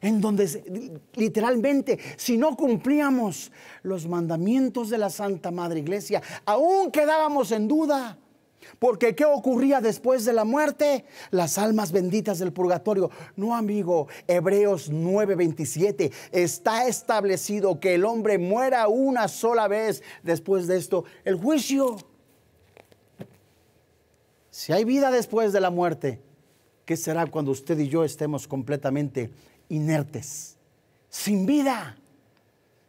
en donde literalmente si no cumplíamos los mandamientos de la Santa Madre Iglesia, aún quedábamos en duda. Porque ¿qué ocurría después de la muerte? Las almas benditas del purgatorio. No, amigo, Hebreos 9:27 está establecido que el hombre muera una sola vez después de esto, el juicio. Si hay vida después de la muerte, ¿qué será cuando usted y yo estemos completamente inertes, sin vida.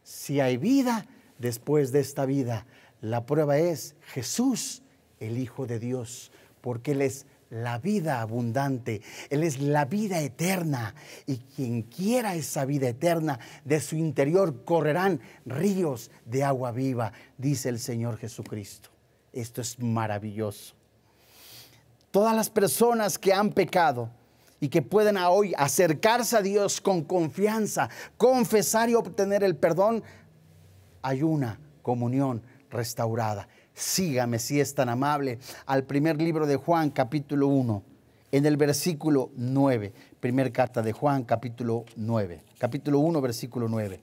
Si hay vida después de esta vida, la prueba es Jesús, el Hijo de Dios, porque Él es la vida abundante, Él es la vida eterna. Y quien quiera esa vida eterna, de su interior correrán ríos de agua viva, dice el Señor Jesucristo. Esto es maravilloso. Todas las personas que han pecado y que pueden hoy acercarse a Dios con confianza, confesar y obtener el perdón, hay una comunión restaurada. Sígame si es tan amable al primer libro de Juan capítulo 1, en el versículo 9, primer carta de Juan capítulo 9, capítulo 1 versículo 9.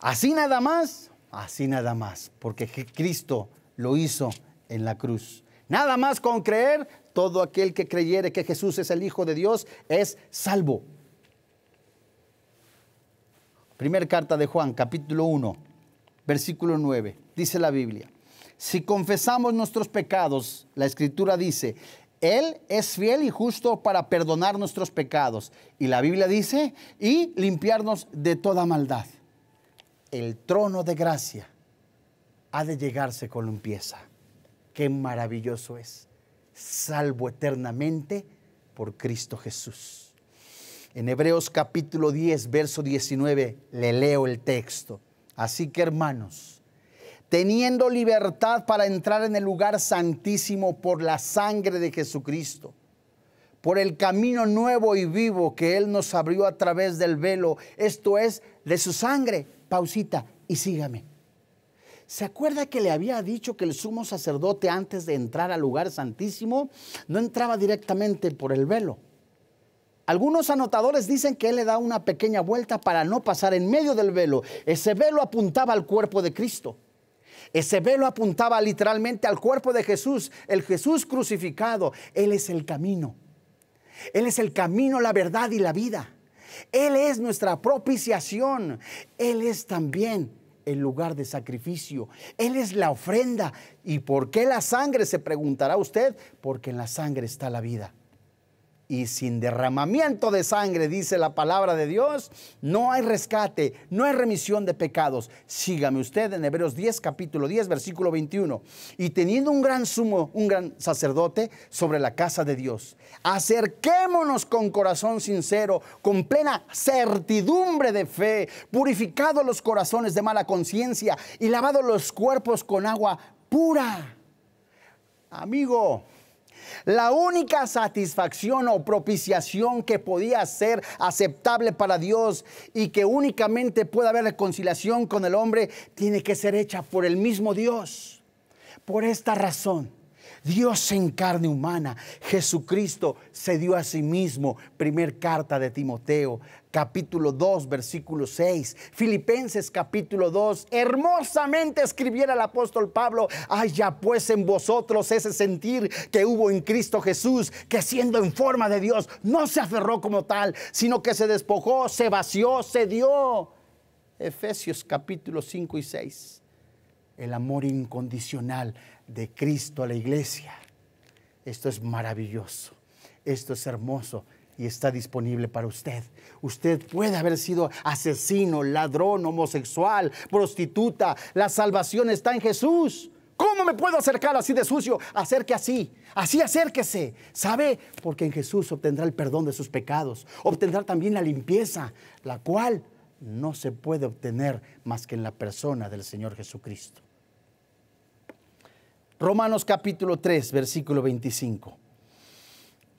Así nada más, así nada más, porque Cristo lo hizo en la cruz. Nada más con creer todo aquel que creyere que Jesús es el Hijo de Dios es salvo. Primera carta de Juan, capítulo 1, versículo 9, dice la Biblia. Si confesamos nuestros pecados, la escritura dice, Él es fiel y justo para perdonar nuestros pecados. Y la Biblia dice, y limpiarnos de toda maldad. El trono de gracia ha de llegarse con limpieza. Qué maravilloso es salvo eternamente por Cristo Jesús. En Hebreos capítulo 10, verso 19, le leo el texto. Así que hermanos, teniendo libertad para entrar en el lugar santísimo por la sangre de Jesucristo, por el camino nuevo y vivo que Él nos abrió a través del velo, esto es, de su sangre, pausita y sígame. ¿Se acuerda que le había dicho que el sumo sacerdote antes de entrar al lugar santísimo no entraba directamente por el velo? Algunos anotadores dicen que él le da una pequeña vuelta para no pasar en medio del velo. Ese velo apuntaba al cuerpo de Cristo. Ese velo apuntaba literalmente al cuerpo de Jesús, el Jesús crucificado. Él es el camino. Él es el camino, la verdad y la vida. Él es nuestra propiciación. Él es también el lugar de sacrificio. Él es la ofrenda. ¿Y por qué la sangre? Se preguntará usted, porque en la sangre está la vida y sin derramamiento de sangre, dice la palabra de Dios, no hay rescate, no hay remisión de pecados. Sígame usted en Hebreos 10, capítulo 10, versículo 21. Y teniendo un gran sumo, un gran sacerdote sobre la casa de Dios, acerquémonos con corazón sincero, con plena certidumbre de fe, purificados los corazones de mala conciencia y lavados los cuerpos con agua pura. Amigo, la única satisfacción o propiciación que podía ser aceptable para Dios y que únicamente puede haber reconciliación con el hombre tiene que ser hecha por el mismo Dios. Por esta razón Dios en carne humana, Jesucristo se dio a sí mismo. Primer carta de Timoteo, capítulo 2, versículo 6. Filipenses capítulo 2, hermosamente escribiera el apóstol Pablo, ya pues en vosotros ese sentir que hubo en Cristo Jesús, que siendo en forma de Dios, no se aferró como tal, sino que se despojó, se vació, se dio. Efesios capítulo 5 y 6. El amor incondicional de Cristo a la iglesia. Esto es maravilloso, esto es hermoso y está disponible para usted. Usted puede haber sido asesino, ladrón, homosexual, prostituta. La salvación está en Jesús. ¿Cómo me puedo acercar así de sucio? Acerque así, así acérquese. ¿Sabe? Porque en Jesús obtendrá el perdón de sus pecados. Obtendrá también la limpieza, la cual no se puede obtener más que en la persona del Señor Jesucristo. Romanos capítulo 3, versículo 25.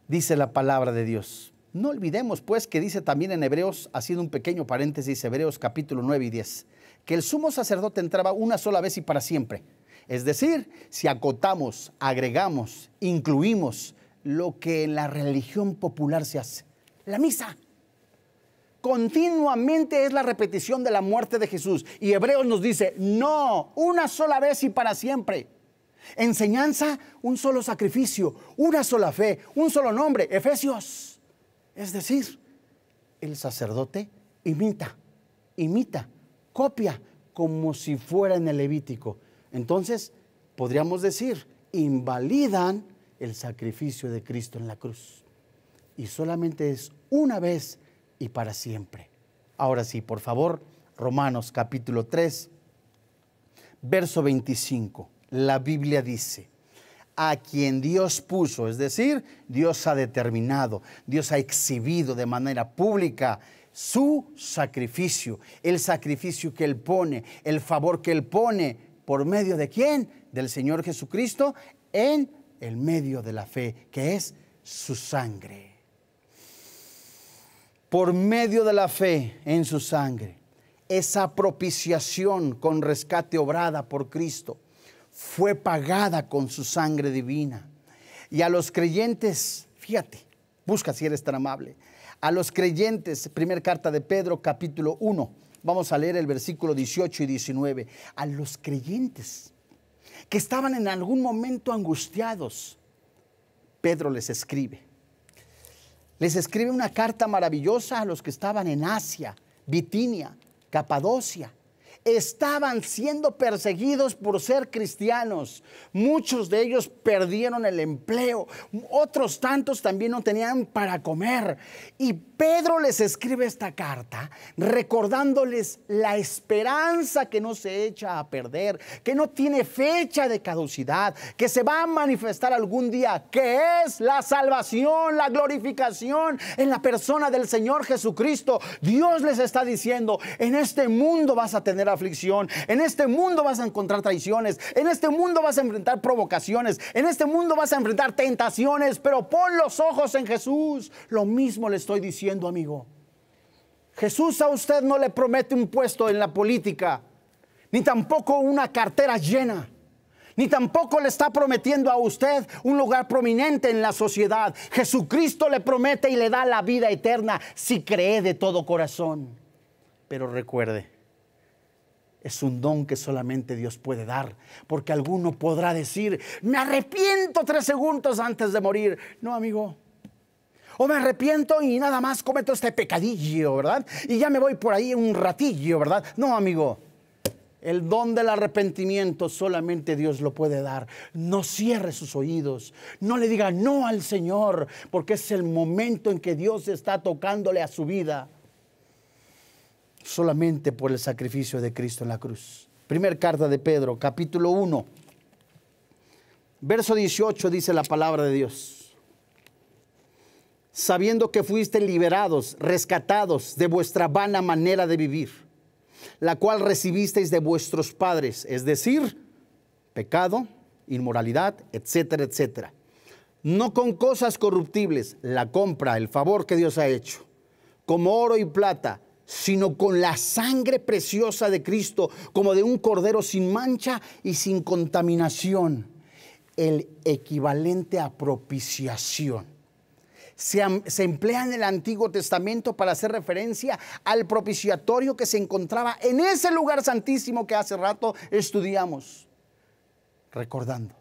Dice la palabra de Dios. No olvidemos pues que dice también en Hebreos, haciendo un pequeño paréntesis, Hebreos capítulo 9 y 10, que el sumo sacerdote entraba una sola vez y para siempre. Es decir, si acotamos, agregamos, incluimos lo que en la religión popular se hace, la misa. Continuamente es la repetición de la muerte de Jesús. Y Hebreos nos dice, no, una sola vez y para siempre. Enseñanza, un solo sacrificio, una sola fe, un solo nombre, Efesios. Es decir, el sacerdote imita, imita, copia, como si fuera en el Levítico. Entonces, podríamos decir, invalidan el sacrificio de Cristo en la cruz. Y solamente es una vez y para siempre. Ahora sí, por favor, Romanos capítulo 3, verso 25 la Biblia dice, a quien Dios puso, es decir, Dios ha determinado, Dios ha exhibido de manera pública su sacrificio, el sacrificio que Él pone, el favor que Él pone, por medio de quién? Del Señor Jesucristo, en el medio de la fe, que es su sangre. Por medio de la fe en su sangre, esa propiciación con rescate obrada por Cristo fue pagada con su sangre divina. Y a los creyentes, fíjate, busca si eres tan amable. A los creyentes, primera carta de Pedro, capítulo 1. Vamos a leer el versículo 18 y 19. A los creyentes que estaban en algún momento angustiados, Pedro les escribe. Les escribe una carta maravillosa a los que estaban en Asia, Bitinia, Capadocia, estaban siendo perseguidos por ser cristianos. Muchos de ellos perdieron el empleo, otros tantos también no tenían para comer. Y Pedro les escribe esta carta recordándoles la esperanza que no se echa a perder, que no tiene fecha de caducidad, que se va a manifestar algún día, que es la salvación, la glorificación en la persona del Señor Jesucristo. Dios les está diciendo, en este mundo vas a tener aflicción, en este mundo vas a encontrar traiciones, en este mundo vas a enfrentar provocaciones, en este mundo vas a enfrentar tentaciones, pero pon los ojos en Jesús. Lo mismo le estoy diciendo amigo. Jesús a usted no le promete un puesto en la política, ni tampoco una cartera llena, ni tampoco le está prometiendo a usted un lugar prominente en la sociedad. Jesucristo le promete y le da la vida eterna si cree de todo corazón. Pero recuerde, es un don que solamente Dios puede dar, porque alguno podrá decir, me arrepiento tres segundos antes de morir. No, amigo, me arrepiento y nada más cometo este pecadillo, ¿verdad? Y ya me voy por ahí un ratillo, ¿verdad? No, amigo. El don del arrepentimiento solamente Dios lo puede dar. No cierre sus oídos, no le diga no al Señor, porque es el momento en que Dios está tocándole a su vida. Solamente por el sacrificio de Cristo en la cruz. Primer carta de Pedro, capítulo 1, verso 18 dice la palabra de Dios sabiendo que fuiste liberados, rescatados de vuestra vana manera de vivir, la cual recibisteis de vuestros padres, es decir, pecado, inmoralidad, etcétera, etcétera. No con cosas corruptibles, la compra, el favor que Dios ha hecho, como oro y plata, sino con la sangre preciosa de Cristo, como de un cordero sin mancha y sin contaminación, el equivalente a propiciación se, emplea en el Antiguo Testamento para hacer referencia al propiciatorio que se encontraba en ese lugar santísimo que hace rato estudiamos. Recordando,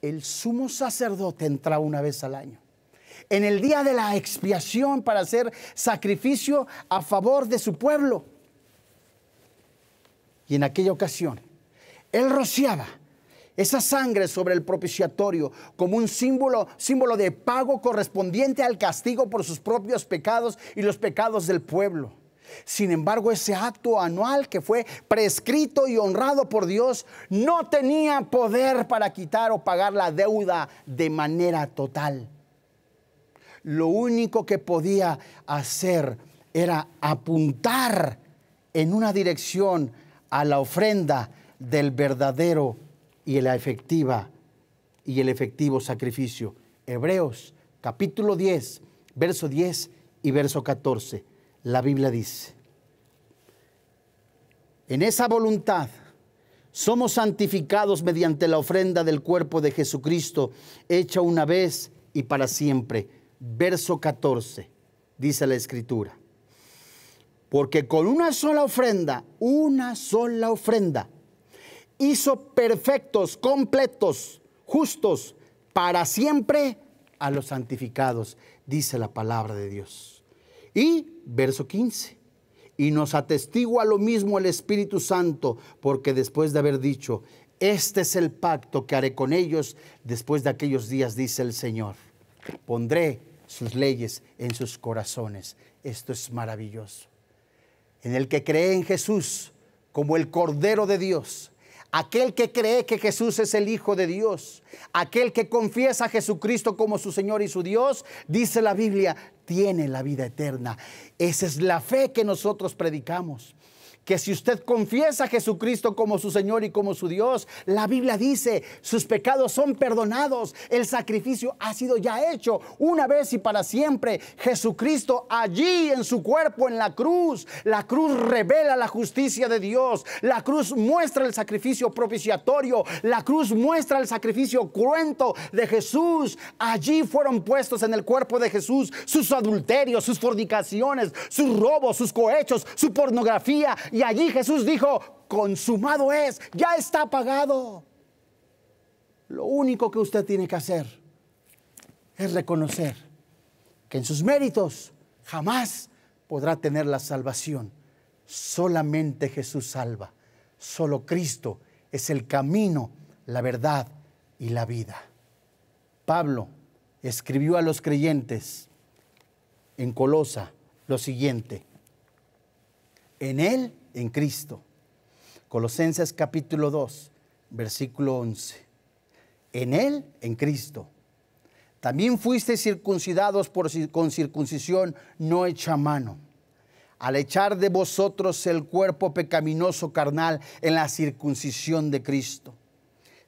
el sumo sacerdote entraba una vez al año en el día de la expiación para hacer sacrificio a favor de su pueblo. Y en aquella ocasión, él rociaba esa sangre sobre el propiciatorio como un símbolo, símbolo de pago correspondiente al castigo por sus propios pecados y los pecados del pueblo. Sin embargo, ese acto anual que fue prescrito y honrado por Dios no tenía poder para quitar o pagar la deuda de manera total. Lo único que podía hacer era apuntar en una dirección a la ofrenda del verdadero y la efectiva y el efectivo sacrificio. Hebreos capítulo 10, verso 10 y verso 14. La Biblia dice, en esa voluntad somos santificados mediante la ofrenda del cuerpo de Jesucristo, hecha una vez y para siempre. Verso 14, dice la Escritura. Porque con una sola ofrenda, una sola ofrenda, hizo perfectos, completos, justos, para siempre a los santificados, dice la palabra de Dios. Y verso 15, y nos atestigua lo mismo el Espíritu Santo, porque después de haber dicho, este es el pacto que haré con ellos después de aquellos días, dice el Señor, pondré sus leyes en sus corazones. Esto es maravilloso. En el que cree en Jesús como el Cordero de Dios, aquel que cree que Jesús es el Hijo de Dios, aquel que confiesa a Jesucristo como su Señor y su Dios, dice la Biblia, tiene la vida eterna. Esa es la fe que nosotros predicamos que si usted confiesa a Jesucristo como su Señor y como su Dios, la Biblia dice, sus pecados son perdonados, el sacrificio ha sido ya hecho una vez y para siempre. Jesucristo allí en su cuerpo, en la cruz, la cruz revela la justicia de Dios, la cruz muestra el sacrificio propiciatorio, la cruz muestra el sacrificio cruento de Jesús. Allí fueron puestos en el cuerpo de Jesús sus adulterios, sus fornicaciones, sus robos, sus cohechos, su pornografía y allí Jesús dijo, consumado es, ya está pagado. Lo único que usted tiene que hacer es reconocer que en sus méritos jamás podrá tener la salvación. Solamente Jesús salva. Solo Cristo es el camino, la verdad y la vida. Pablo escribió a los creyentes en Colosa lo siguiente. En Él en Cristo. Colosenses capítulo 2, versículo 11. En Él, en Cristo. También fuiste circuncidados por, con circuncisión no hecha mano. Al echar de vosotros el cuerpo pecaminoso carnal en la circuncisión de Cristo.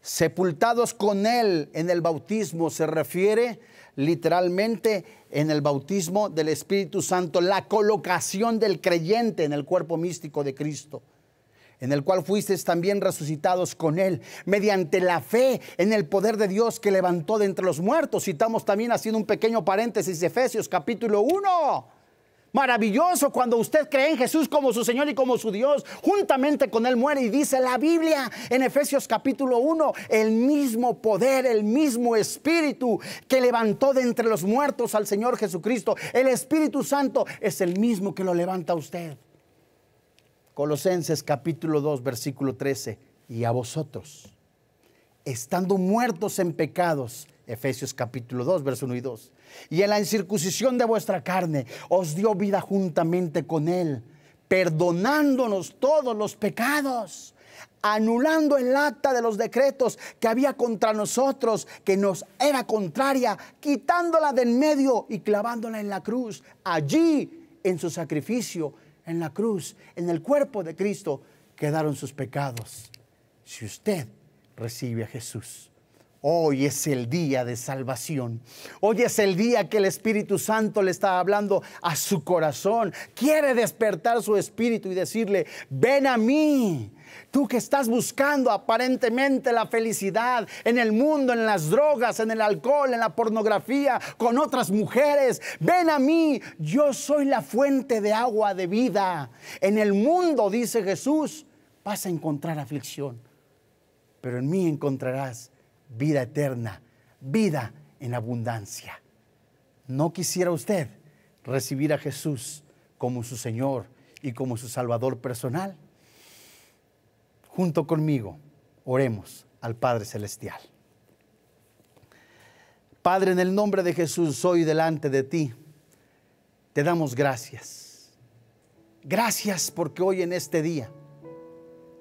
Sepultados con Él en el bautismo se refiere literalmente en el bautismo del Espíritu Santo, la colocación del creyente en el cuerpo místico de Cristo en el cual fuisteis también resucitados con Él, mediante la fe en el poder de Dios que levantó de entre los muertos. Citamos también haciendo un pequeño paréntesis Efesios capítulo 1. Maravilloso cuando usted cree en Jesús como su Señor y como su Dios. Juntamente con Él muere y dice la Biblia en Efesios capítulo 1, el mismo poder, el mismo espíritu que levantó de entre los muertos al Señor Jesucristo. El Espíritu Santo es el mismo que lo levanta a usted. Colosenses capítulo 2, versículo 13. Y a vosotros, estando muertos en pecados, Efesios capítulo 2, verso 1 y 2 y en la incircuncisión de vuestra carne os dio vida juntamente con él, perdonándonos todos los pecados, anulando el acta de los decretos que había contra nosotros, que nos era contraria, quitándola de en medio y clavándola en la cruz. Allí, en su sacrificio, en la cruz, en el cuerpo de Cristo, quedaron sus pecados. Si usted recibe a Jesús, Hoy es el día de salvación. Hoy es el día que el Espíritu Santo le está hablando a su corazón. Quiere despertar su espíritu y decirle, ven a mí. Tú que estás buscando aparentemente la felicidad en el mundo, en las drogas, en el alcohol, en la pornografía, con otras mujeres, ven a mí, yo soy la fuente de agua de vida. En el mundo, dice Jesús, vas a encontrar aflicción, pero en mí encontrarás vida eterna, vida en abundancia. ¿No quisiera usted recibir a Jesús como su Señor y como su Salvador personal? Junto conmigo, oremos al Padre Celestial. Padre, en el nombre de Jesús, hoy delante de ti, te damos gracias. Gracias porque hoy en este día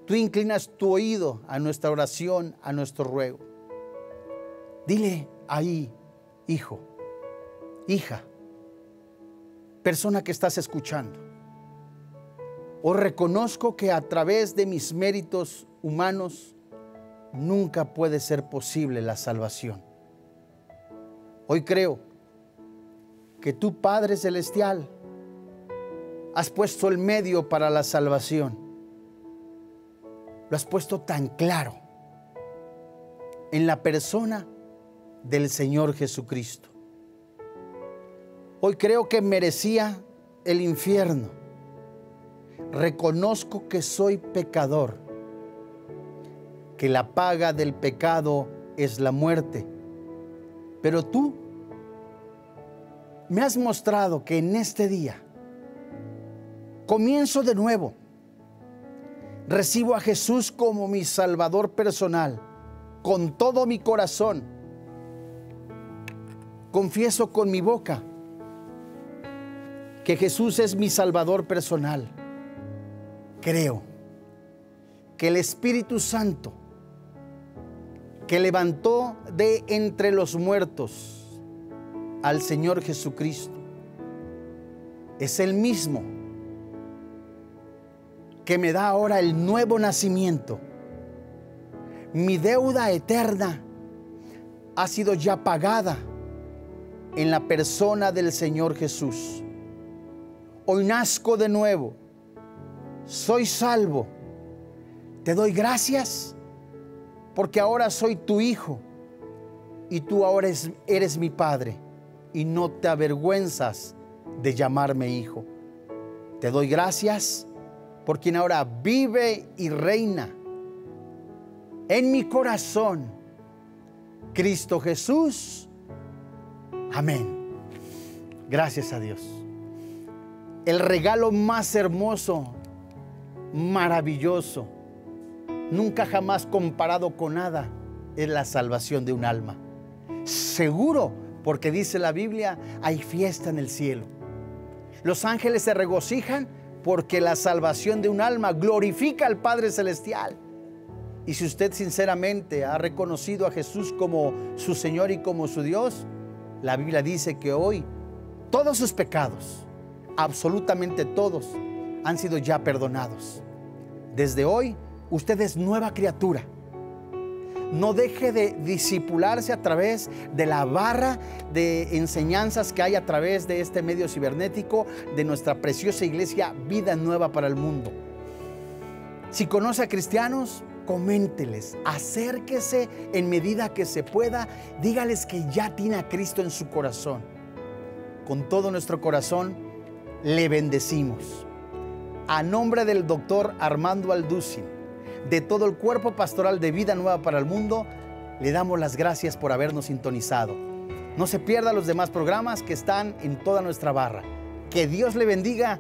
tú inclinas tu oído a nuestra oración, a nuestro ruego. Dile ahí, hijo, hija, persona que estás escuchando, o reconozco que a través de mis méritos humanos nunca puede ser posible la salvación. Hoy creo que tu Padre Celestial has puesto el medio para la salvación. Lo has puesto tan claro en la persona del Señor Jesucristo. Hoy creo que merecía el infierno. Reconozco que soy pecador, que la paga del pecado es la muerte. Pero tú me has mostrado que en este día comienzo de nuevo. Recibo a Jesús como mi Salvador personal, con todo mi corazón confieso con mi boca que Jesús es mi Salvador personal. Creo que el Espíritu Santo que levantó de entre los muertos al Señor Jesucristo es el mismo que me da ahora el nuevo nacimiento. Mi deuda eterna ha sido ya pagada en la persona del Señor Jesús. Hoy nazco de nuevo, soy salvo, te doy gracias porque ahora soy tu hijo y tú ahora eres, mi padre y no te avergüenzas de llamarme hijo. Te doy gracias por quien ahora vive y reina en mi corazón, Cristo Jesús Amén. Gracias a Dios. El regalo más hermoso, maravilloso, nunca jamás comparado con nada, es la salvación de un alma. Seguro, porque dice la Biblia, hay fiesta en el cielo. Los ángeles se regocijan porque la salvación de un alma glorifica al Padre Celestial. Y si usted sinceramente ha reconocido a Jesús como su Señor y como su Dios, la Biblia dice que hoy todos sus pecados, absolutamente todos, han sido ya perdonados. Desde hoy, usted es nueva criatura. No deje de disipularse a través de la barra de enseñanzas que hay a través de este medio cibernético de nuestra preciosa iglesia Vida Nueva para el Mundo. Si conoce a cristianos, coménteles, acérquese en medida que se pueda, dígales que ya tiene a Cristo en su corazón. Con todo nuestro corazón le bendecimos. A nombre del doctor Armando Alducin, de todo el cuerpo pastoral de Vida Nueva para el Mundo, le damos las gracias por habernos sintonizado. No se pierda los demás programas que están en toda nuestra barra. Que Dios le bendiga